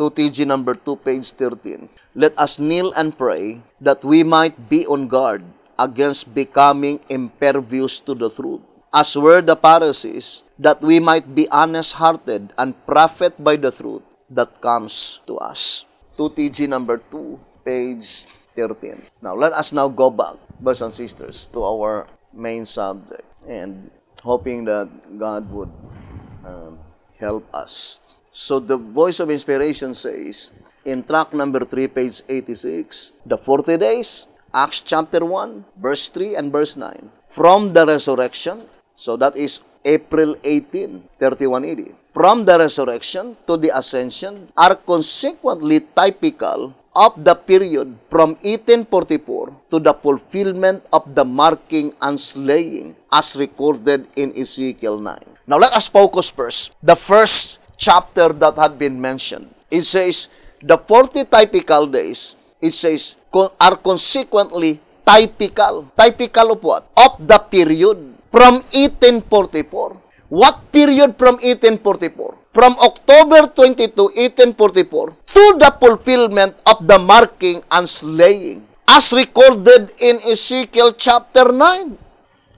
2TG number 2, page 13, Let us kneel and pray that we might be on guard against becoming impervious to the truth as were the Pharisees, that we might be honest-hearted and profit by the truth that comes to us. 2TG number 2, page 13. Now, let us now go back, brothers and sisters, to our main subject and hoping that God would um, help us. So, the voice of inspiration says, in track number 3, page 86, the 40 days, Acts chapter 1, verse 3 and verse 9. From the resurrection so that is April 18, 3180. From the resurrection to the ascension are consequently typical of the period from 1844 to the fulfillment of the marking and slaying as recorded in Ezekiel 9. Now let us focus first. The first chapter that had been mentioned. It says, the 40 typical days, it says, are consequently typical. Typical of what? Of the period from 1844. What period from 1844? From October 22, 1844, to the fulfillment of the marking and slaying, as recorded in Ezekiel chapter 9.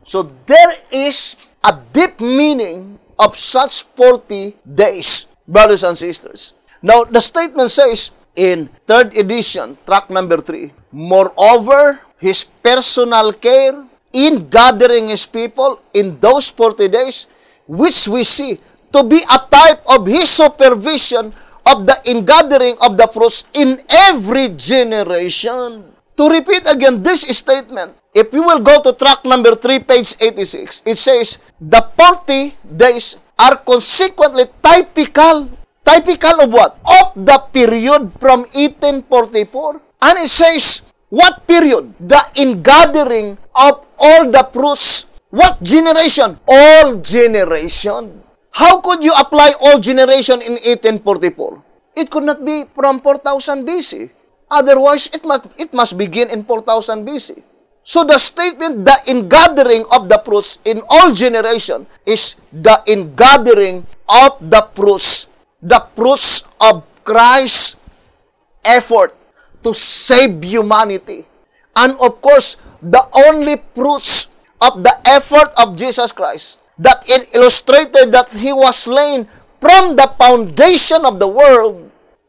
So there is a deep meaning of such 40 days, brothers and sisters. Now, the statement says in third edition, track number 3, Moreover, his personal care in gathering His people in those 40 days, which we see to be a type of His supervision of the ingathering of the fruits in every generation. To repeat again this statement, if we will go to track number 3, page 86, it says, the 40 days are consequently typical, typical of what? Of the period from 1844. And it says, what period? The ingathering of all the fruits. What generation? All generation. How could you apply all generation in 1844? It could not be from 4000 BC. Otherwise, it must, it must begin in 4000 BC. So the statement, that in gathering of the fruits in all generation is the in gathering of the fruits, the fruits of Christ's effort to save humanity. And of course, the only fruits of the effort of Jesus Christ that it illustrated that he was slain from the foundation of the world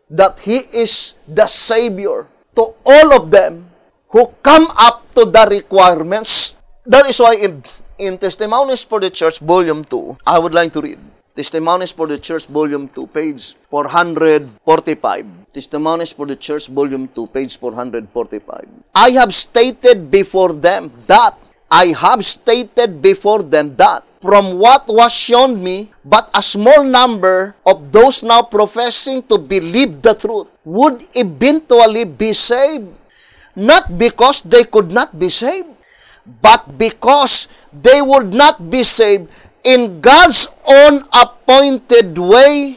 that he is the savior to all of them who come up to the requirements that is why in, in testimonies for the church volume 2 i would like to read testimonies for the church volume 2 page 445 Testimonies for the Church, Volume 2, page 445. I have stated before them that, I have stated before them that, from what was shown me, but a small number of those now professing to believe the truth would eventually be saved. Not because they could not be saved, but because they would not be saved in God's own appointed way.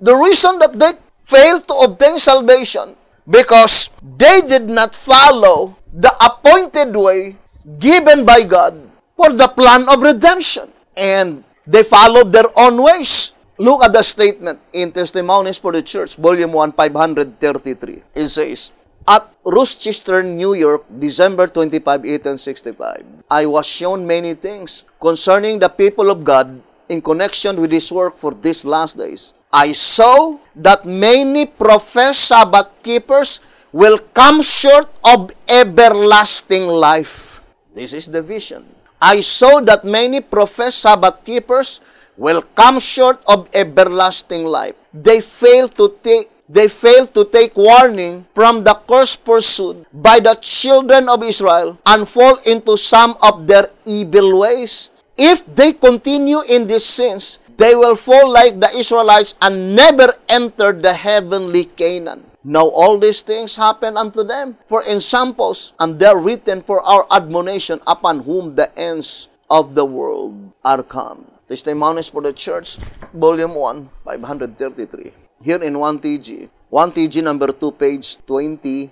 The reason that they failed to obtain salvation because they did not follow the appointed way given by God for the plan of redemption. And they followed their own ways. Look at the statement in Testimonies for the Church, Volume 1, 533. It says, At Rochester, New York, December 25, 1865, I was shown many things concerning the people of God in connection with His work for these last days. I saw that many professed Sabbath keepers will come short of everlasting life. This is the vision. I saw that many professed Sabbath keepers will come short of everlasting life. They fail to take they fail to take warning from the course pursued by the children of Israel and fall into some of their evil ways. If they continue in these sins, They will fall like the Israelites and never enter the heavenly Canaan. Now all these things happen unto them for examples, and they are written for our admonition upon whom the ends of the world are come. Testimonies for the Church, Volume 1, 533. Here in 1TG, 1TG number 2, page 21.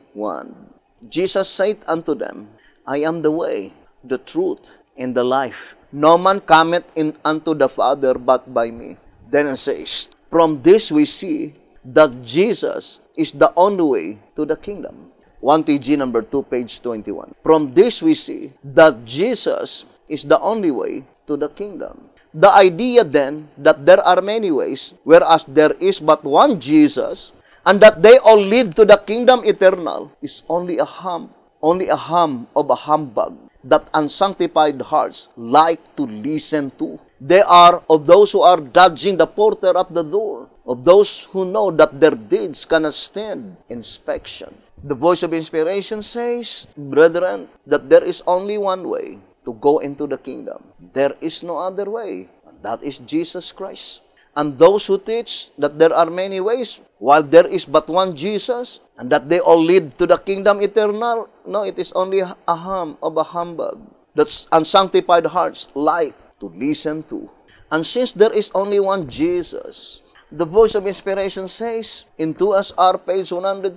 Jesus said unto them, I am the way, the truth, in the life. No man cometh in unto the Father but by me. Then it says, From this we see that Jesus is the only way to the kingdom. 1 TG number 2, page 21. From this we see that Jesus is the only way to the kingdom. The idea then that there are many ways, whereas there is but one Jesus, and that they all lead to the kingdom eternal is only a hum, only a hum of a humbug that unsanctified hearts like to listen to. They are of those who are dodging the porter at the door, of those who know that their deeds cannot stand inspection. The voice of inspiration says, Brethren, that there is only one way to go into the kingdom. There is no other way, and that is Jesus Christ. and those who teach that there are many ways, while there is but one Jesus, and that they all lead to the kingdom eternal. No, it is only a hum, of a humbug that unsanctified hearts like to listen to. And since there is only one Jesus, the voice of inspiration says, into us are page 125,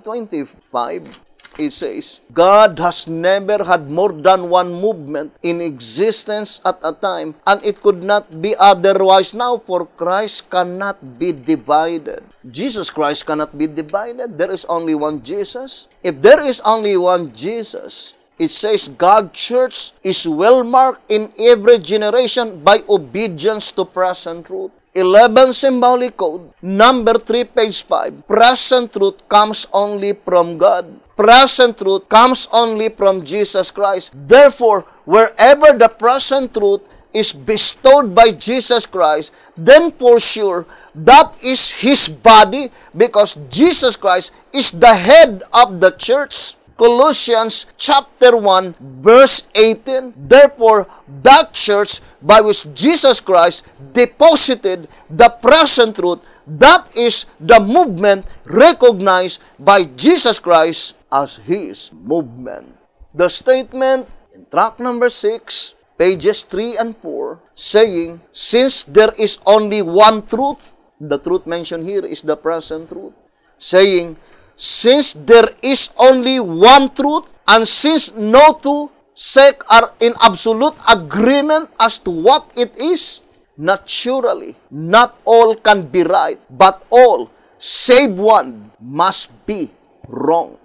It says, God has never had more than one movement in existence at a time, and it could not be otherwise now, for Christ cannot be divided. Jesus Christ cannot be divided. There is only one Jesus. If there is only one Jesus, it says God's church is well marked in every generation by obedience to present truth. 11 symbolic code, number 3, page 5. Present truth comes only from God present truth comes only from Jesus Christ. Therefore, wherever the present truth is bestowed by Jesus Christ, then for sure, that is His body because Jesus Christ is the head of the church. Colossians chapter 1 verse 18 Therefore that church by which Jesus Christ deposited the present truth That is the movement recognized by Jesus Christ as His movement. The statement in track number 6, pages 3 and 4, saying, Since there is only one truth, the truth mentioned here is the present truth, saying, Since there is only one truth, and since no two sects are in absolute agreement as to what it is, naturally. Not all can be right, but all, save one, must be wrong.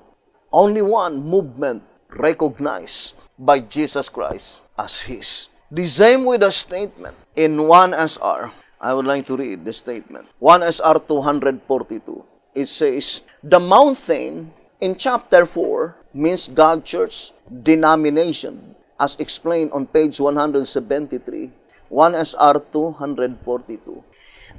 Only one movement recognized by Jesus Christ as his. The same with the statement in 1SR. I would like to read the statement. 1SR 242. It says, The mountain in chapter 4 means God Church denomination as explained on page 173 1 SR 242.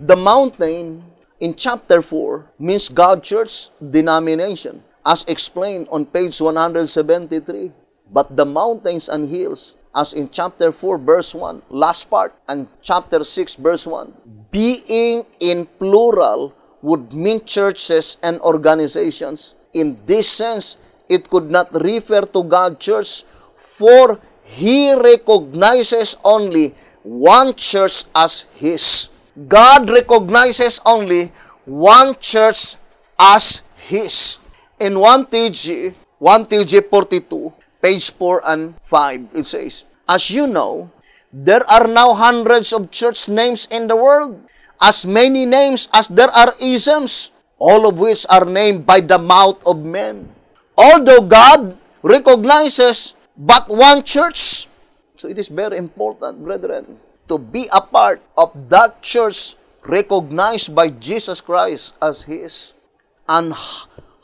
The mountain in chapter 4 means God Church denomination as explained on page 173. But the mountains and hills as in chapter 4 verse 1, last part, and chapter 6 verse 1, being in plural would mean churches and organizations. In this sense, it could not refer to God church for he recognizes only one church as His. God recognizes only one church as His. In 1 TG, 1 TG 42, page 4 and 5, it says, As you know, there are now hundreds of church names in the world, as many names as there are isms, all of which are named by the mouth of men. Although God recognizes but one church, So it is very important, brethren, to be a part of that church recognized by Jesus Christ as His. And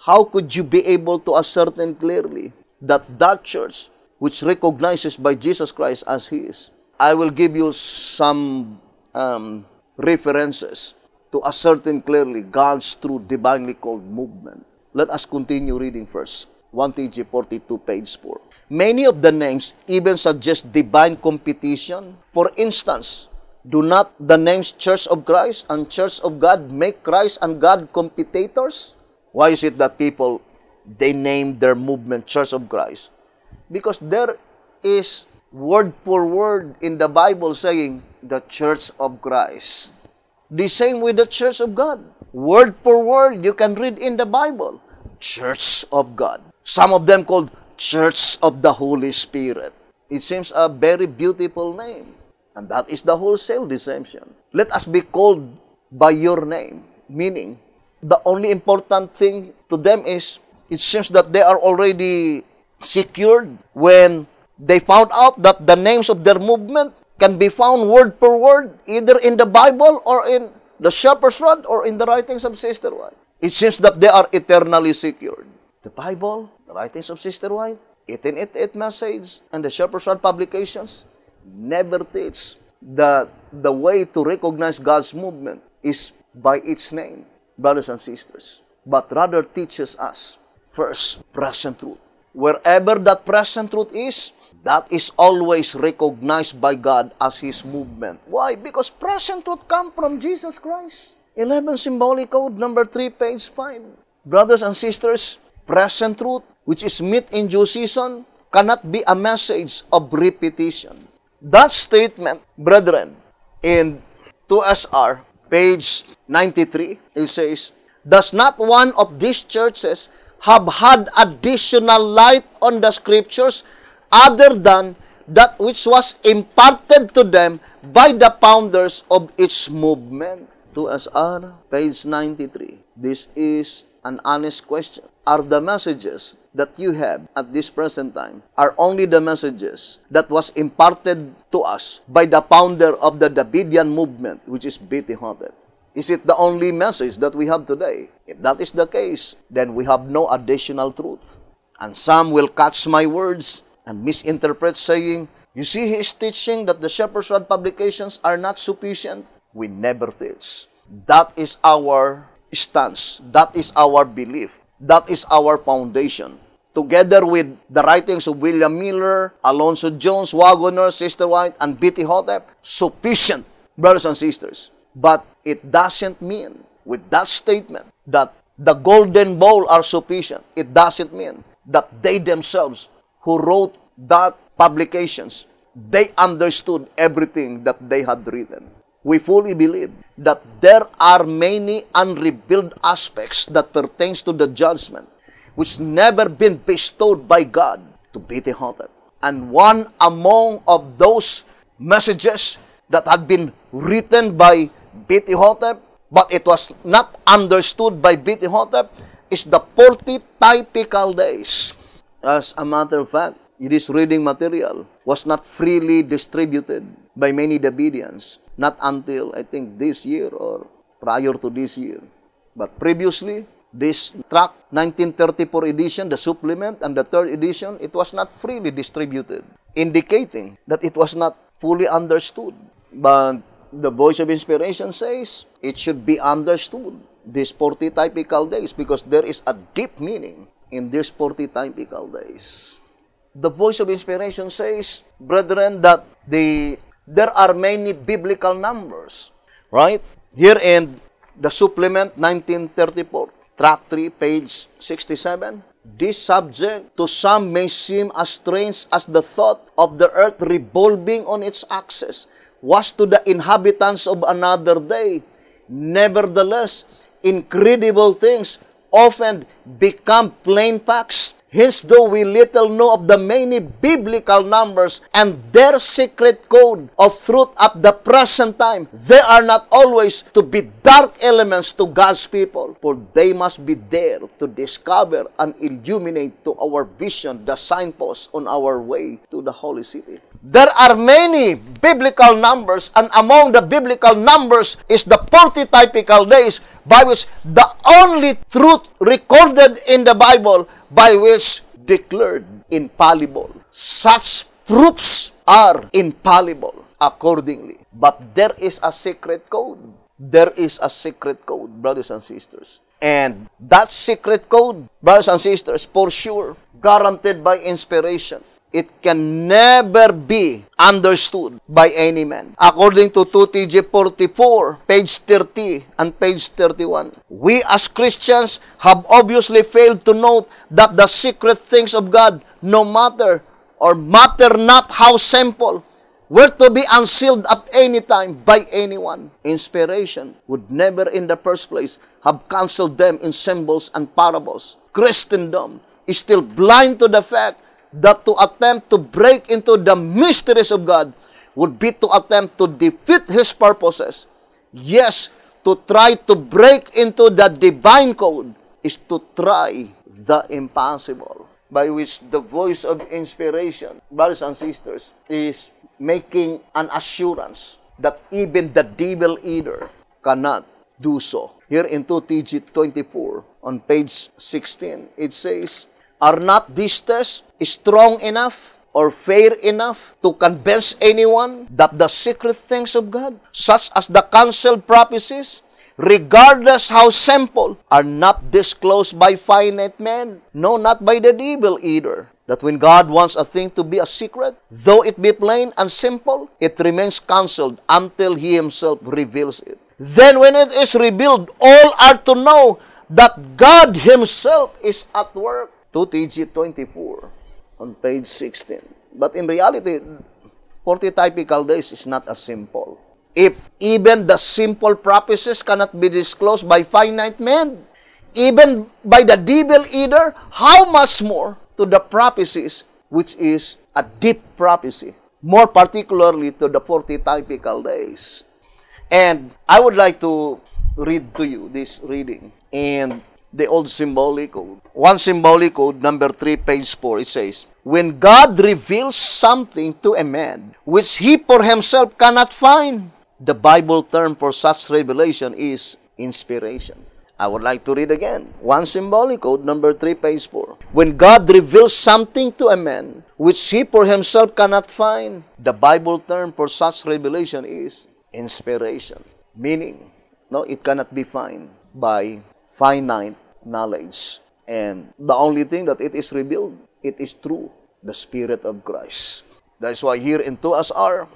how could you be able to ascertain clearly that that church which recognizes by Jesus Christ as His? I will give you some um, references to ascertain clearly God's true divinely called movement. Let us continue reading first. 1 TG 42, page 4. Many of the names even suggest divine competition. For instance, do not the names Church of Christ and Church of God make Christ and God competitors? Why is it that people they name their movement Church of Christ? Because there is word for word in the Bible saying the Church of Christ. The same with the Church of God. Word for word, you can read in the Bible. Church of God. Some of them called Church of the Holy Spirit. It seems a very beautiful name. And that is the wholesale deception. Let us be called by your name. Meaning, the only important thing to them is, it seems that they are already secured when they found out that the names of their movement can be found word for word, either in the Bible or in the Shepherd's Rod or in the writings of Sister White. It seems that they are eternally secured. the Bible, the writings of Sister White, 1888 message, and the Shepherd's Rod publications never teach that the way to recognize God's movement is by its name, brothers and sisters, but rather teaches us first present truth. Wherever that present truth is, that is always recognized by God as His movement. Why? Because present truth come from Jesus Christ. 11 symbolic code, number 3, page 5. Brothers and sisters, present truth, which is meet in due season, cannot be a message of repetition. That statement, brethren, in 2SR, page 93, it says, Does not one of these churches have had additional light on the scriptures other than that which was imparted to them by the founders of its movement? 2SR, page 93. This is an honest question are the messages that you have at this present time are only the messages that was imparted to us by the founder of the Davidian movement, which is B.T. Hotep. Is it the only message that we have today? If that is the case, then we have no additional truth. And some will catch my words and misinterpret saying, You see, he is teaching that the Shepherd's Rod publications are not sufficient. We never teach. That is our stance. That is our belief That is our foundation. Together with the writings of William Miller, Alonso Jones, Wagoner, Sister White, and B.T. Hotep, sufficient, brothers and sisters. But it doesn't mean, with that statement, that the golden bowl are sufficient. It doesn't mean that they themselves who wrote that publications, they understood everything that they had written we fully believe that there are many unrevealed aspects that pertains to the judgment which never been bestowed by God to Bethlehem. And one among of those messages that had been written by Hotep, but it was not understood by Hotep, is the 40 typical days. As a matter of fact, this reading material was not freely distributed by many Davidians, not until I think this year or prior to this year. But previously, this tract 1934 edition, the supplement, and the third edition, it was not freely distributed, indicating that it was not fully understood. But the voice of inspiration says it should be understood these 40 typical days because there is a deep meaning in these 40 typical days. The voice of inspiration says, brethren, that the There are many biblical numbers, right? Here in the supplement 1934, track 3, page 67, this subject to some may seem as strange as the thought of the earth revolving on its axis was to the inhabitants of another day. Nevertheless, incredible things often become plain facts Hence, though we little know of the many biblical numbers and their secret code of truth at the present time, they are not always to be dark elements to God's people, for they must be there to discover and illuminate to our vision the signposts on our way to the holy city. There are many biblical numbers and among the biblical numbers is the 40 typical days by which the only truth recorded in the Bible by which declared infallible. Such proofs are infallible accordingly. But there is a secret code. There is a secret code, brothers and sisters. And that secret code, brothers and sisters, for sure, guaranteed by inspiration, it can never be understood by any man. According to 2 TJ 44, page 30 and page 31, we as Christians have obviously failed to note that the secret things of God, no matter or matter not how simple, were to be unsealed at any time by anyone. Inspiration would never in the first place have counseled them in symbols and parables. Christendom is still blind to the fact that to attempt to break into the mysteries of God would be to attempt to defeat His purposes. Yes, to try to break into the divine code is to try the impossible by which the voice of inspiration, brothers and sisters, is making an assurance that even the devil eater cannot do so. Here in 2 TG 24 on page 16, it says, Are not these tests strong enough or fair enough to convince anyone that the secret things of God, such as the cancelled prophecies, regardless how simple, are not disclosed by finite men? no, not by the devil either. That when God wants a thing to be a secret, though it be plain and simple, it remains cancelled until He Himself reveals it. Then when it is revealed, all are to know that God Himself is at work to TG24 on page 16. But in reality, 40 typical days is not as simple. If even the simple prophecies cannot be disclosed by finite men, even by the devil either, how much more to the prophecies which is a deep prophecy, more particularly to the 40 typical days. And I would like to read to you this reading. And the old symbolic code. One symbolic code, number 3, page 4, it says, When God reveals something to a man, which he for himself cannot find, the Bible term for such revelation is inspiration. I would like to read again. One symbolic code, number 3, page 4. When God reveals something to a man, which he for himself cannot find, the Bible term for such revelation is inspiration. Meaning, no, it cannot be found by finite knowledge. And the only thing that it is revealed, it is true, the Spirit of Christ. That's why here in 2SR,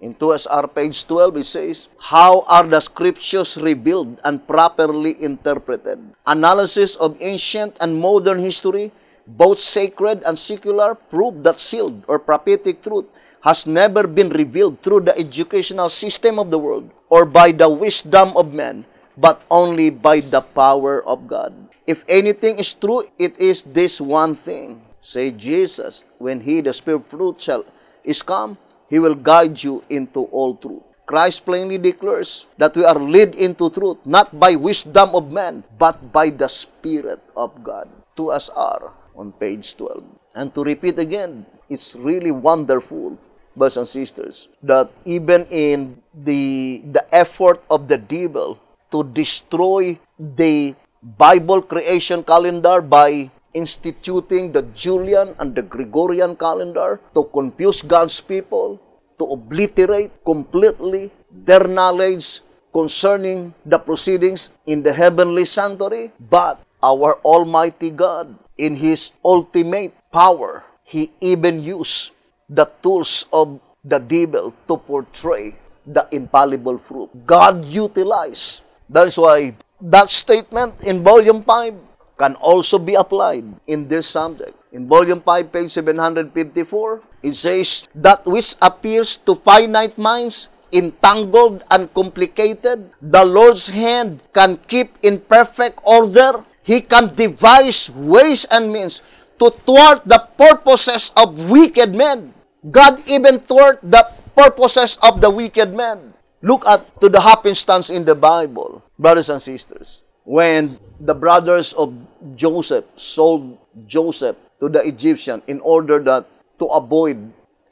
in 2SR page 12, it says, How are the scriptures revealed and properly interpreted? Analysis of ancient and modern history, both sacred and secular, prove that sealed or prophetic truth has never been revealed through the educational system of the world or by the wisdom of men, but only by the power of God. If anything is true, it is this one thing. Say Jesus, when He, the Spirit fruit, shall is come, He will guide you into all truth. Christ plainly declares that we are led into truth, not by wisdom of man, but by the Spirit of God. To us are on page 12. And to repeat again, it's really wonderful, brothers and sisters, that even in the, the effort of the devil to destroy the Bible creation calendar by instituting the Julian and the Gregorian calendar to confuse God's people, to obliterate completely their knowledge concerning the proceedings in the heavenly sanctuary. But our Almighty God, in His ultimate power, He even used the tools of the devil to portray the infallible fruit. God utilized That's why that statement in volume 5 can also be applied in this subject. In volume 5, page 754, it says, That which appears to finite minds entangled and complicated, the Lord's hand can keep in perfect order. He can devise ways and means to thwart the purposes of wicked men. God even thwart the purposes of the wicked men. Look at to the happenstance in the Bible, brothers and sisters. When the brothers of Joseph sold Joseph to the Egyptian in order that to avoid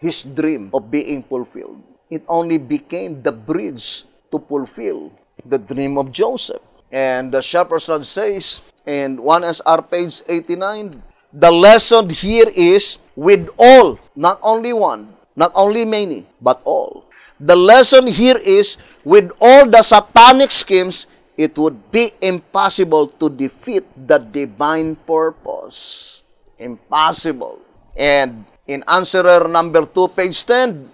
his dream of being fulfilled. It only became the bridge to fulfill the dream of Joseph. And the shepherd's son says in one SR page 89, the lesson here is with all, not only one, not only many, but all. The lesson here is, with all the satanic schemes, it would be impossible to defeat the divine purpose. Impossible. And in answerer number 2, page 10,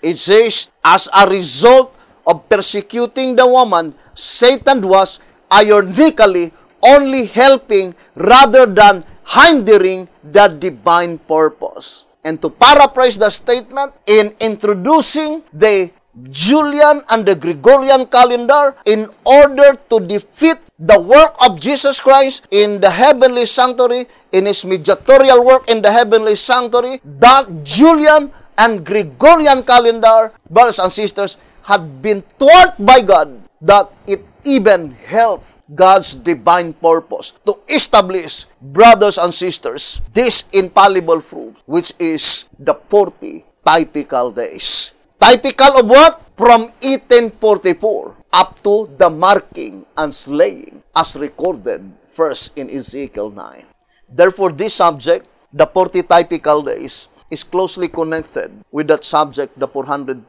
it says, as a result of persecuting the woman, Satan was ironically only helping rather than hindering the divine purpose. And to paraphrase the statement, in introducing the Julian and the Gregorian calendar in order to defeat the work of Jesus Christ in the heavenly sanctuary, in his mediatorial work in the heavenly sanctuary, that Julian and Gregorian calendar, brothers and sisters, had been taught by God that it even helped God's divine purpose to establish, brothers and sisters, this infallible proof, which is the 40 typical days. Typical of what? From 1844 up to the marking and slaying as recorded first in Ezekiel 9. Therefore, this subject, the 40 typical days, is closely connected with that subject, the 430,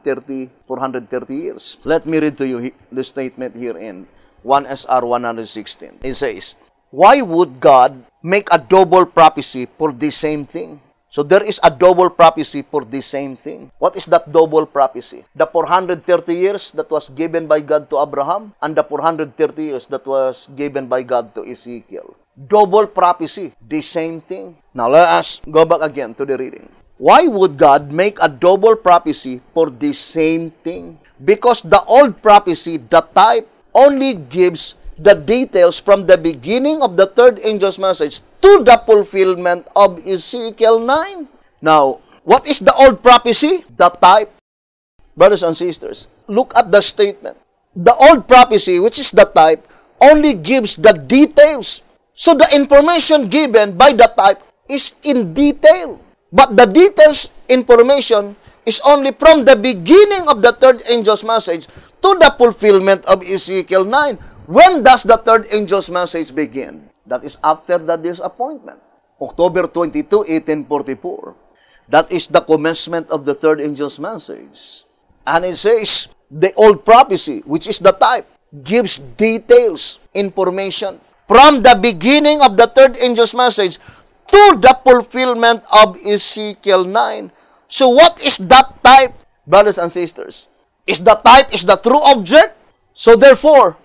430 years. Let me read to you the statement here in 1 SR 116. It says, Why would God make a double prophecy for the same thing? So there is a double prophecy for the same thing. What is that double prophecy? The 430 years that was given by God to Abraham and the 430 years that was given by God to Ezekiel. Double prophecy, the same thing. Now let us go back again to the reading. Why would God make a double prophecy for the same thing? Because the old prophecy, the type, only gives the details from the beginning of the third angel's message to the fulfillment of Ezekiel 9. Now, what is the old prophecy? The type. Brothers and sisters, look at the statement. The old prophecy, which is the type, only gives the details. So the information given by the type is in detail. But the details information is only from the beginning of the third angel's message to the fulfillment of Ezekiel 9. When does the third angel's message begin? That is after the disappointment. October 22, 1844. That is the commencement of the third angel's message. And it says, the old prophecy, which is the type, gives details, information, from the beginning of the third angel's message to the fulfillment of Ezekiel 9. So what is that type, brothers and sisters? Is the type, is the true object? So therefore,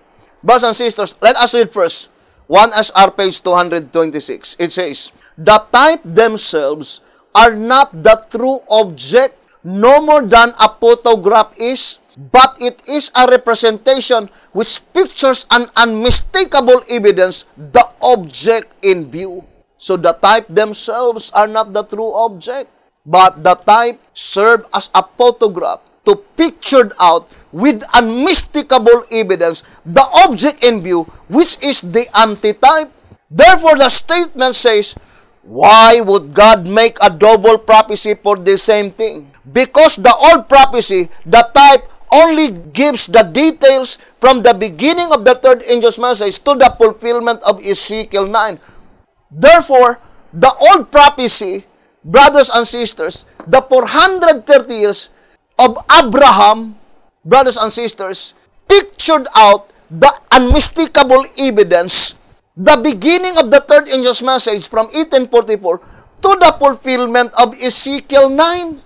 Brothers and sisters, let us read first 1 SR page 226. It says, The type themselves are not the true object, no more than a photograph is, but it is a representation which pictures an unmistakable evidence, the object in view. So the type themselves are not the true object, but the type serve as a photograph to picture out with unmistakable evidence the object in view, which is the antitype. Therefore, the statement says, Why would God make a double prophecy for the same thing? Because the old prophecy, the type, only gives the details from the beginning of the third angel's message to the fulfillment of Ezekiel 9. Therefore, the old prophecy, brothers and sisters, the 430 years of Abraham brothers and sisters, pictured out the unmistakable evidence, the beginning of the third angel's message from 1844 to the fulfillment of Ezekiel 9.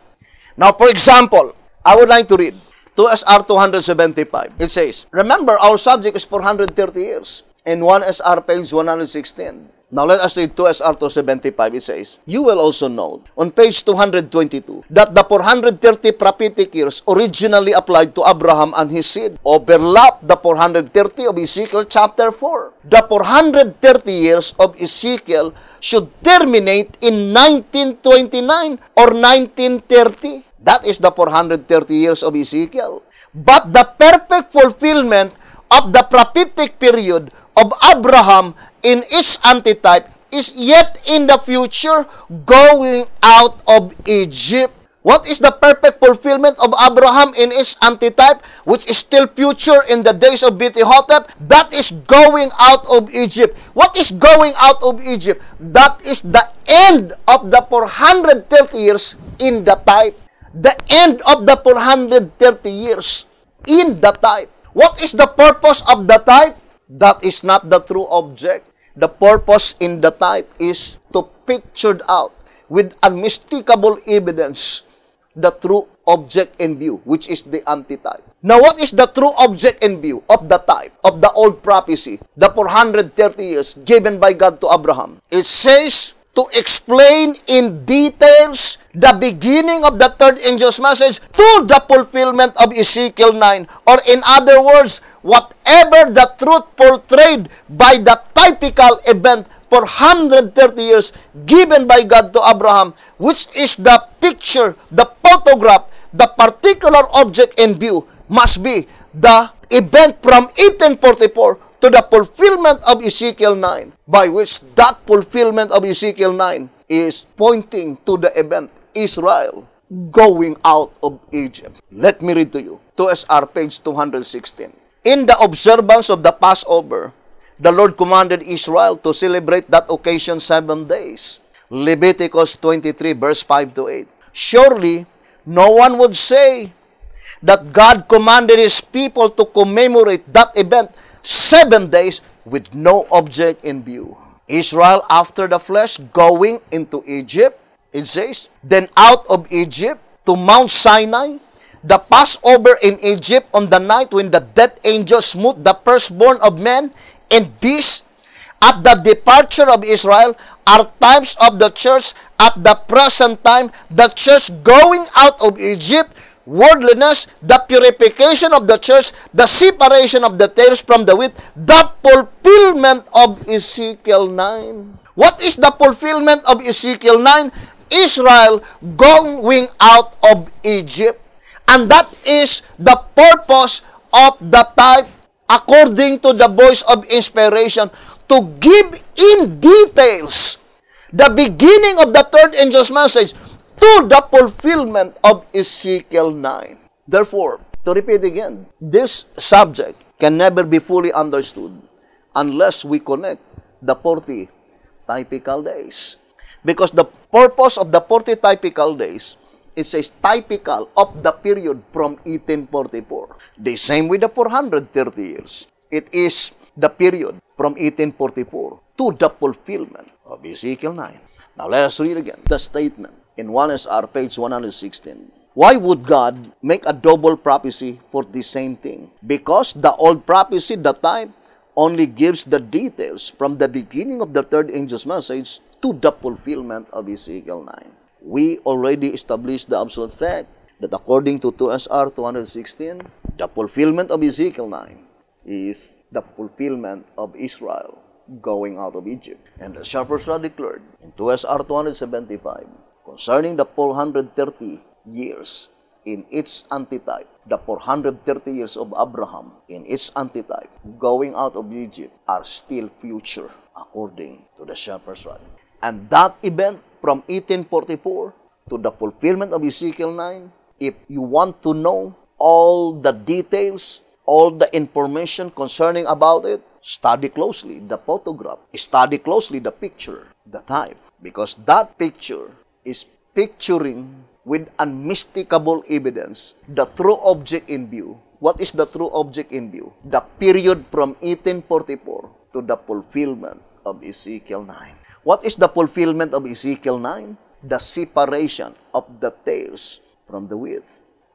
Now, for example, I would like to read 2SR 275. It says, Remember, our subject is 430 years. In 1SR page 116. Now let us read 2 SR 275. It says, You will also know on page 222 that the 430 prophetic years originally applied to Abraham and his seed overlap the 430 of Ezekiel chapter 4. The 430 years of Ezekiel should terminate in 1929 or 1930. That is the 430 years of Ezekiel. But the perfect fulfillment of the prophetic period of Abraham in its antitype is yet in the future going out of Egypt. What is the perfect fulfillment of Abraham in its antitype, which is still future in the days of Bethihotep? That is going out of Egypt. What is going out of Egypt? That is the end of the 430 years in the type. The end of the 430 years in the type. What is the purpose of the type? That is not the true object. The purpose in the type is to pictured out with unmistakable evidence the true object in view, which is the antitype. Now, what is the true object in view of the type of the old prophecy, the 430 years given by God to Abraham? It says to explain in details the beginning of the third angel's message to the fulfillment of Ezekiel 9, or in other words, whatever the truth portrayed by the typical event for 130 years given by God to Abraham, which is the picture, the photograph, the particular object in view, must be the event from 1844 to the fulfillment of Ezekiel 9, by which that fulfillment of Ezekiel 9 is pointing to the event Israel going out of Egypt. Let me read to you. 2 SR page 216. In the observance of the Passover, the Lord commanded Israel to celebrate that occasion seven days. Leviticus 23, verse 5 to 8. Surely, no one would say that God commanded His people to commemorate that event seven days with no object in view. Israel, after the flesh, going into Egypt, it says, then out of Egypt to Mount Sinai, the Passover in Egypt on the night when the death angel smote the firstborn of men and this At the departure of Israel are times of the church. At the present time, the church going out of Egypt, worldliness, the purification of the church, the separation of the tares from the wheat, the fulfillment of Ezekiel 9. What is the fulfillment of Ezekiel 9? Israel going out of Egypt. And that is the purpose of the type according to the voice of inspiration to give in details the beginning of the third angel's message to the fulfillment of Ezekiel 9. Therefore, to repeat again, this subject can never be fully understood unless we connect the 40 typical days. Because the purpose of the 40 typical days It says typical of the period from 1844. The same with the 430 years. It is the period from 1844 to the fulfillment of Ezekiel 9. Now let us read again the statement in 1SR page 116. Why would God make a double prophecy for the same thing? Because the old prophecy, the time, only gives the details from the beginning of the third angel's message to the fulfillment of Ezekiel 9 we already established the absolute fact that according to 2SR 216, the fulfillment of Ezekiel 9 is the fulfillment of Israel going out of Egypt. And the shepherds are declared in 2SR 275 concerning the 430 years in its antitype, the 430 years of Abraham in its antitype, going out of Egypt, are still future according to the shepherd's rod. And that event from 1844 to the fulfillment of Ezekiel 9, if you want to know all the details, all the information concerning about it, study closely the photograph, study closely the picture, the type, because that picture is picturing with unmistakable evidence the true object in view. What is the true object in view? The period from 1844 to the fulfillment of Ezekiel 9. What is the fulfillment of Ezekiel 9? The separation of the tares from the wheat,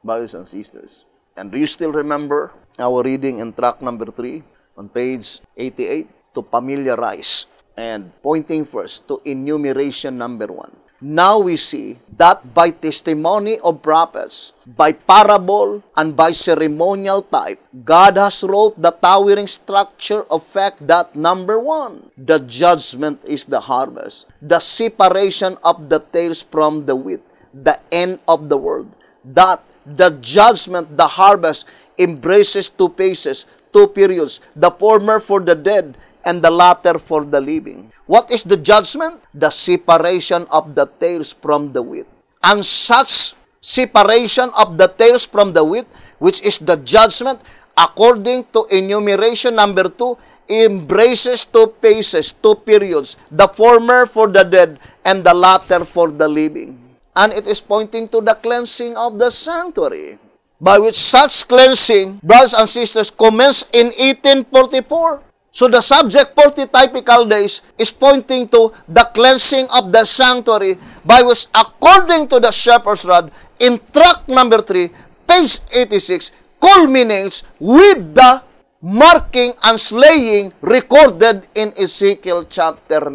brothers and sisters. And do you still remember our reading in track number 3 on page 88? To familiarize and pointing first to enumeration number 1 Now we see that by testimony of prophets, by parable, and by ceremonial type, God has wrought the towering structure of fact that number one, the judgment is the harvest, the separation of the tares from the wheat, the end of the world. That the judgment, the harvest, embraces two phases, two periods, the former for the dead and the latter for the living. What is the judgment? The separation of the tails from the wheat. And such separation of the tails from the wheat, which is the judgment, according to enumeration number 2, embraces two phases, two periods, the former for the dead and the latter for the living. And it is pointing to the cleansing of the sanctuary by which such cleansing, brothers and sisters, commenced in 1844. So the subject for typical days is pointing to the cleansing of the sanctuary by which according to the shepherd's rod in track number 3, page 86, culminates with the marking and slaying recorded in Ezekiel chapter 9.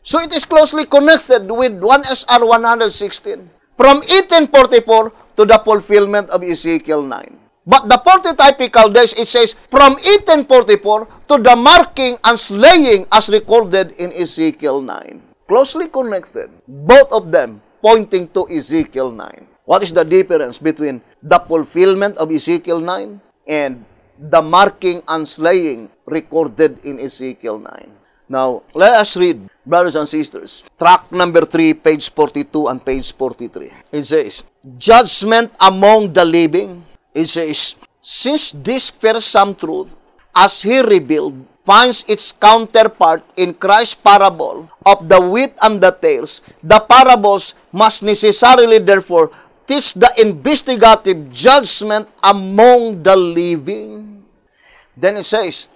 So it is closely connected with 1 SR 116 from 1844 to the fulfillment of Ezekiel 9. But the 40 typical days, it says, from 1844 to the marking and slaying as recorded in Ezekiel 9. Closely connected, both of them pointing to Ezekiel 9. What is the difference between the fulfillment of Ezekiel 9 and the marking and slaying recorded in Ezekiel 9? Now, let us read, brothers and sisters, track number 3, page 42 and page 43. It says, Judgment among the living It says, Since this first some truth, as he revealed, finds its counterpart in Christ's parable of the wheat and the tares, the parables must necessarily therefore teach the investigative judgment among the living. Then it says,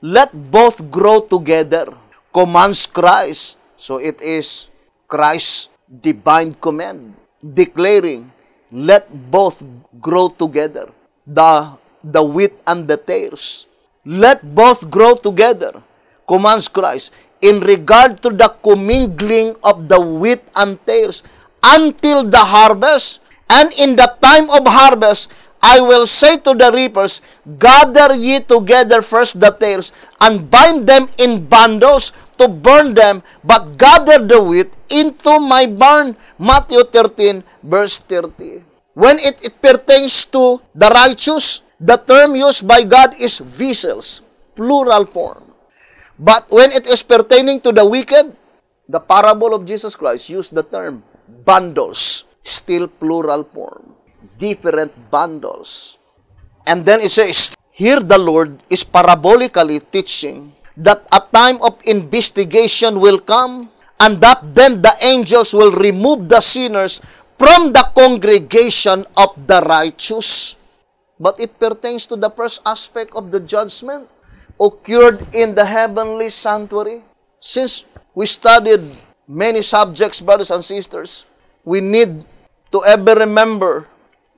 Let both grow together, commands Christ. So it is Christ's divine command, declaring Let both grow together. The, the wheat and the tares. Let both grow together, commands Christ, in regard to the commingling of the wheat and tares until the harvest. And in the time of harvest, I will say to the reapers, Gather ye together first the tares, and bind them in bundles, to burn them, but gather the wheat into my barn. Matthew 13, verse 30. When it, it pertains to the righteous, the term used by God is vessels, plural form. But when it is pertaining to the wicked, the parable of Jesus Christ used the term bundles, still plural form, different bundles. And then it says, here the Lord is parabolically teaching that a time of investigation will come and that then the angels will remove the sinners from the congregation of the righteous. But it pertains to the first aspect of the judgment occurred in the heavenly sanctuary. Since we studied many subjects, brothers and sisters, we need to ever remember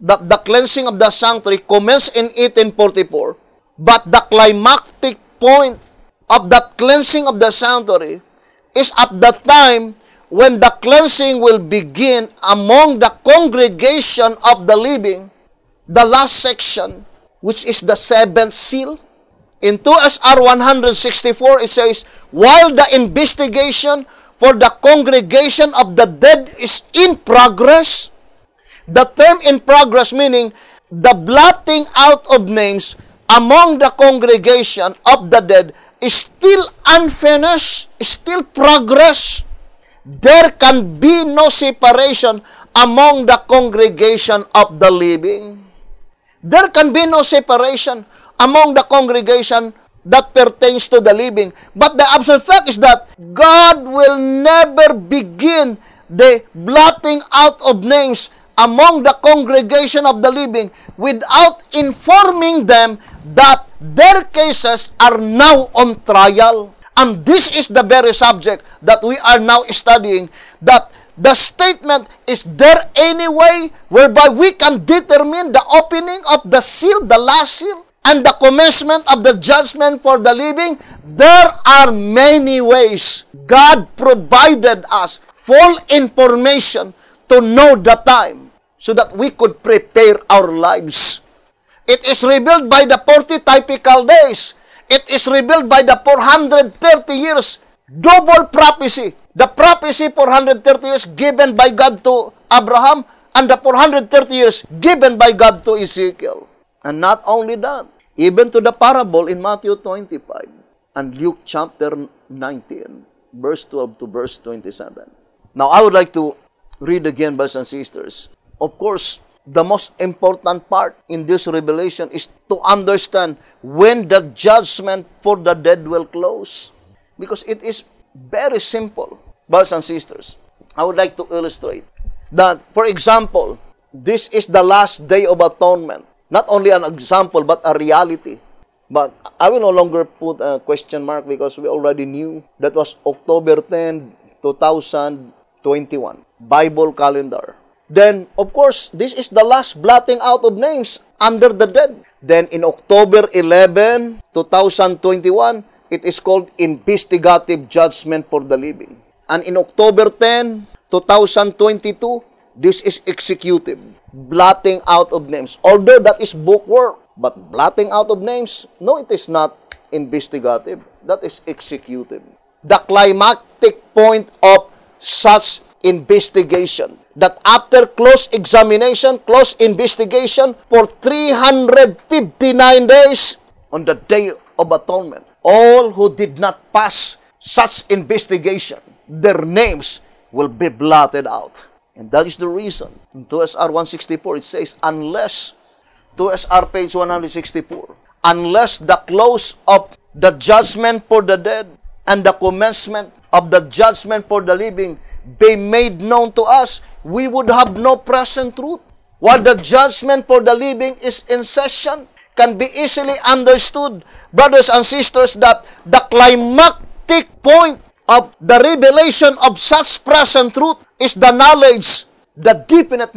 that the cleansing of the sanctuary commenced in 1844, but the climactic point of that cleansing of the sanctuary is at that time when the cleansing will begin among the congregation of the living, the last section, which is the seventh seal. In 2SR 164, it says, While the investigation for the congregation of the dead is in progress, the term in progress meaning the blotting out of names among the congregation of the dead still unfinished, still progress, there can be no separation among the congregation of the living. There can be no separation among the congregation that pertains to the living. But the absolute fact is that God will never begin the blotting out of names among the congregation of the living without informing them that their cases are now on trial. And this is the very subject that we are now studying that the statement is there any way whereby we can determine the opening of the seal, the last seal, and the commencement of the judgment for the living? There are many ways. God provided us full information to know the time so that we could prepare our lives. It is revealed by the 40 typical days. It is revealed by the 430 years. Double prophecy. The prophecy 430 years given by God to Abraham and the 430 years given by God to Ezekiel. And not only that, even to the parable in Matthew 25 and Luke chapter 19, verse 12 to verse 27. Now, I would like to read again, brothers and sisters, Of course, the most important part in this revelation is to understand when the judgment for the dead will close. Because it is very simple, brothers and sisters. I would like to illustrate that, for example, this is the last day of atonement. Not only an example, but a reality. But I will no longer put a question mark because we already knew that was October 10, 2021. Bible calendar. Then, of course, this is the last blotting out of names under the dead. Then, in October 11, 2021, it is called Investigative Judgment for the Living. And in October 10, 2022, this is executive. Blotting out of names. Although that is book work, but blotting out of names, no, it is not investigative. That is executive. The climactic point of such investigation that after close examination, close investigation for 359 days on the Day of Atonement, all who did not pass such investigation, their names will be blotted out. And that is the reason. In 2SR 164, it says, unless, 2SR page 164, unless the close of the judgment for the dead and the commencement of the judgment for the living be made known to us, we would have no present truth. While the judgment for the living is in session, can be easily understood, brothers and sisters, that the climactic point of the revelation of such present truth is the knowledge, the definite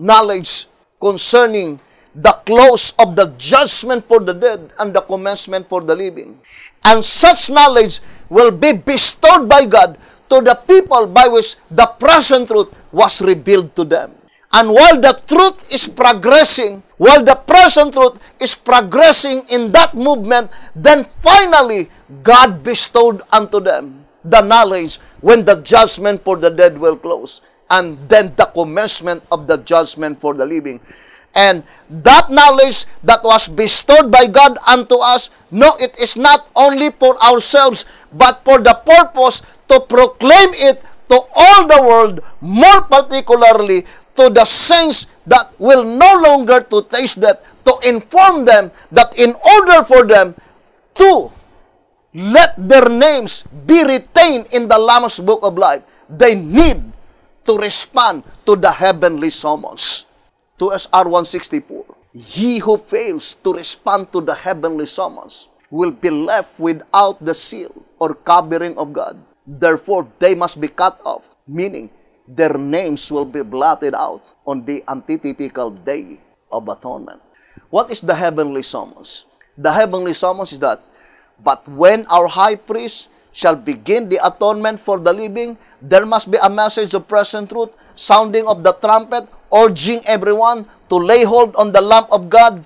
knowledge concerning the close of the judgment for the dead and the commencement for the living. And such knowledge will be bestowed by God to the people by which the present truth was revealed to them. And while the truth is progressing, while the present truth is progressing in that movement, then finally God bestowed unto them the knowledge when the judgment for the dead will close, and then the commencement of the judgment for the living. And that knowledge that was bestowed by God unto us, no, it is not only for ourselves, but for the purpose to proclaim it to all the world, more particularly to the saints that will no longer to taste that, to inform them that in order for them to let their names be retained in the Lamb's Book of Life, they need to respond to the heavenly summons. To SR 164, he who fails to respond to the heavenly summons will be left without the seal or covering of God. Therefore, they must be cut off, meaning their names will be blotted out on the antitypical day of atonement. What is the heavenly summons? The heavenly summons is that, but when our high priest shall begin the atonement for the living, there must be a message of present truth, sounding of the trumpet, urging everyone to lay hold on the Lamb of God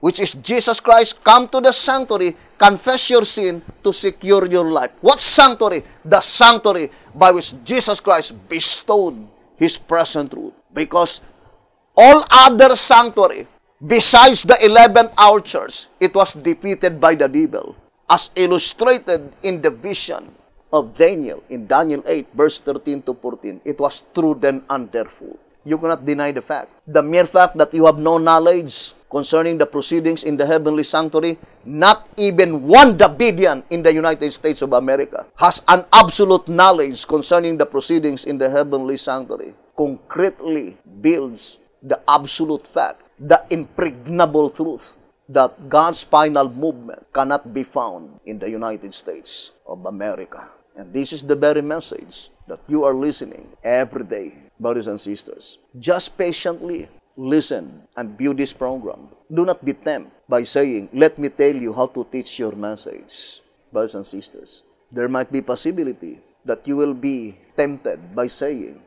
which is Jesus Christ, come to the sanctuary, confess your sin to secure your life. What sanctuary? The sanctuary by which Jesus Christ bestowed His present truth. Because all other sanctuary, besides the 11th hour church, it was defeated by the devil, as illustrated in the vision of Daniel in Daniel 8, verse 13 to 14. It was true trodden underfoot you cannot deny the fact. The mere fact that you have no knowledge concerning the proceedings in the heavenly sanctuary, not even one Davidian in the United States of America has an absolute knowledge concerning the proceedings in the heavenly sanctuary. Concretely builds the absolute fact, the impregnable truth that God's final movement cannot be found in the United States of America. And this is the very message that you are listening every day brothers and sisters. Just patiently listen and view this program. Do not be tempted by saying, Let me tell you how to teach your message. Brothers and sisters, there might be possibility that you will be tempted by saying,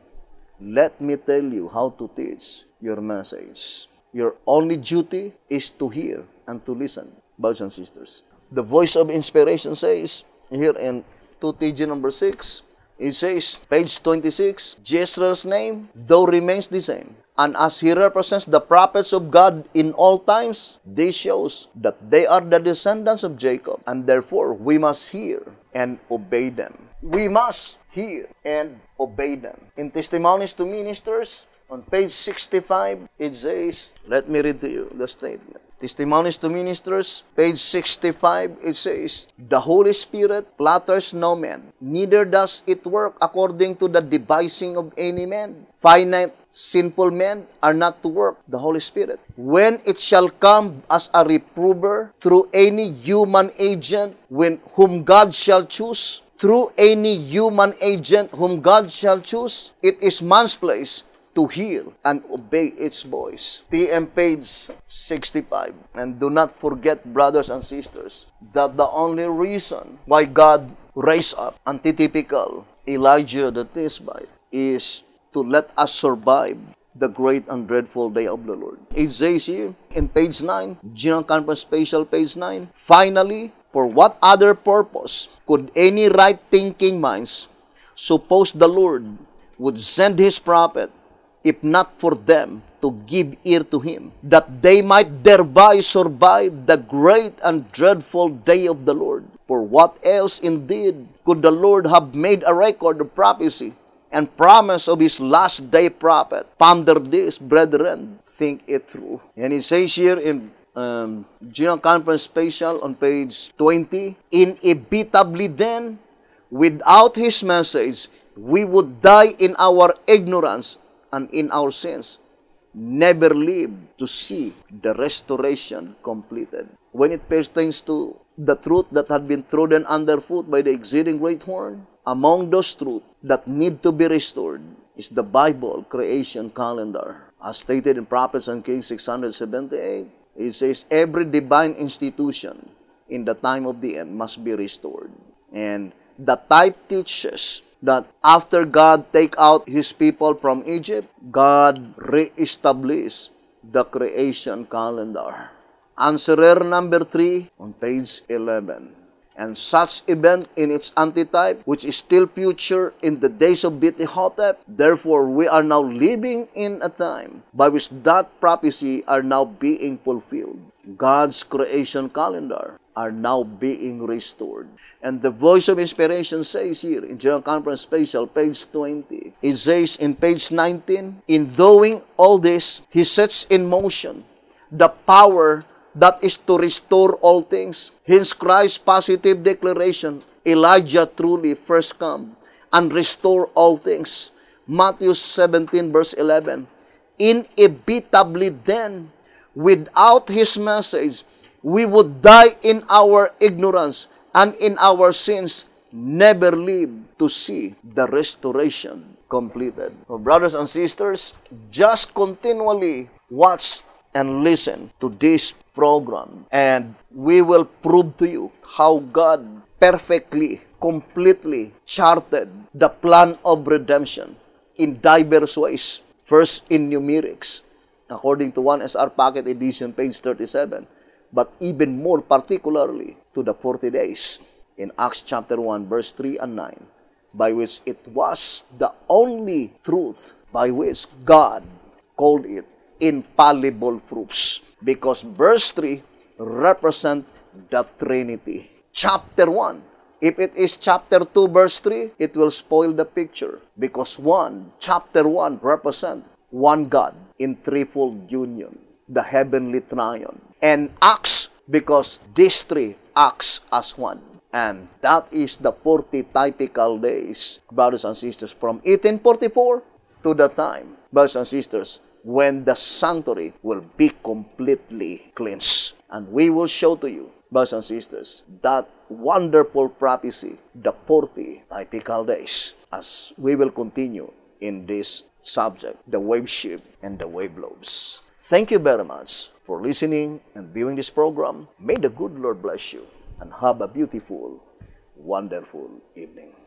Let me tell you how to teach your message. Your only duty is to hear and to listen, brothers and sisters. The voice of inspiration says here in 2TG number 6, it says, page 26, Jesus' name, though remains the same. And as he represents the prophets of God in all times, this shows that they are the descendants of Jacob, and therefore we must hear and obey them. We must hear and obey them. In Testimonies to Ministers, on page 65, it says, Let me read to you the statement. Testimonies to Ministers, page 65, it says, The Holy Spirit flatters no man, neither does it work according to the devising of any man. Finite sinful men are not to work the Holy Spirit. When it shall come as a reprover through any human agent when whom God shall choose, through any human agent whom God shall choose, it is man's place to hear and obey its voice. TM page 65. And do not forget, brothers and sisters, that the only reason why God raised up antitypical Elijah the Tishbite is to let us survive the great and dreadful day of the Lord. It says here in page 9, General Conference Special, page 9, Finally, for what other purpose could any right-thinking minds suppose the Lord would send His prophet if not for them to give ear to him, that they might thereby survive the great and dreadful day of the Lord. For what else indeed could the Lord have made a record of prophecy and promise of his last day prophet? Ponder this, brethren. Think it through. And it says here in um, General Conference Special on page 20, Inevitably then, without his message, we would die in our ignorance and in our sins, never live to see the restoration completed. When it pertains to the truth that had been trodden underfoot by the exceeding great horn, among those truths that need to be restored is the Bible creation calendar. As stated in Prophets and Kings 678, it says, Every divine institution in the time of the end must be restored. And the type teaches that after God take out his people from Egypt, God re-established the creation calendar. Answerer number 3 on page 11. And such event in its antitype, which is still future in the days of Bethihotep, therefore we are now living in a time by which that prophecy are now being fulfilled. God's creation calendar are now being restored. And the voice of inspiration says here in General Conference Special, page 20, it says in page 19, In doing all this, he sets in motion the power that is to restore all things. Hence Christ's positive declaration, Elijah truly first come and restore all things. Matthew 17 verse 11, Inevitably then, without his message, we would die in our ignorance and in our sins, never live to see the restoration completed. So brothers and sisters, just continually watch and listen to this program and we will prove to you how God perfectly, completely charted the plan of redemption in diverse ways. First in numerics, according to 1 SR Packet Edition, page 37 but even more particularly to the 40 days in Acts chapter 1 verse 3 and 9 by which it was the only truth by which God called it infallible proofs because verse 3 represent the Trinity. Chapter 1 If it is chapter 2 verse 3, it will spoil the picture because one, chapter 1 represent one God in threefold union, the heavenly triumph and acts because these three acts as one. And that is the 40 typical days, brothers and sisters, from 1844 to the time, brothers and sisters, when the sanctuary will be completely cleansed. And we will show to you, brothers and sisters, that wonderful prophecy, the 40 typical days, as we will continue in this subject, the wave shape and the wave lobes. Thank you very much for listening and viewing this program. May the good Lord bless you and have a beautiful, wonderful evening.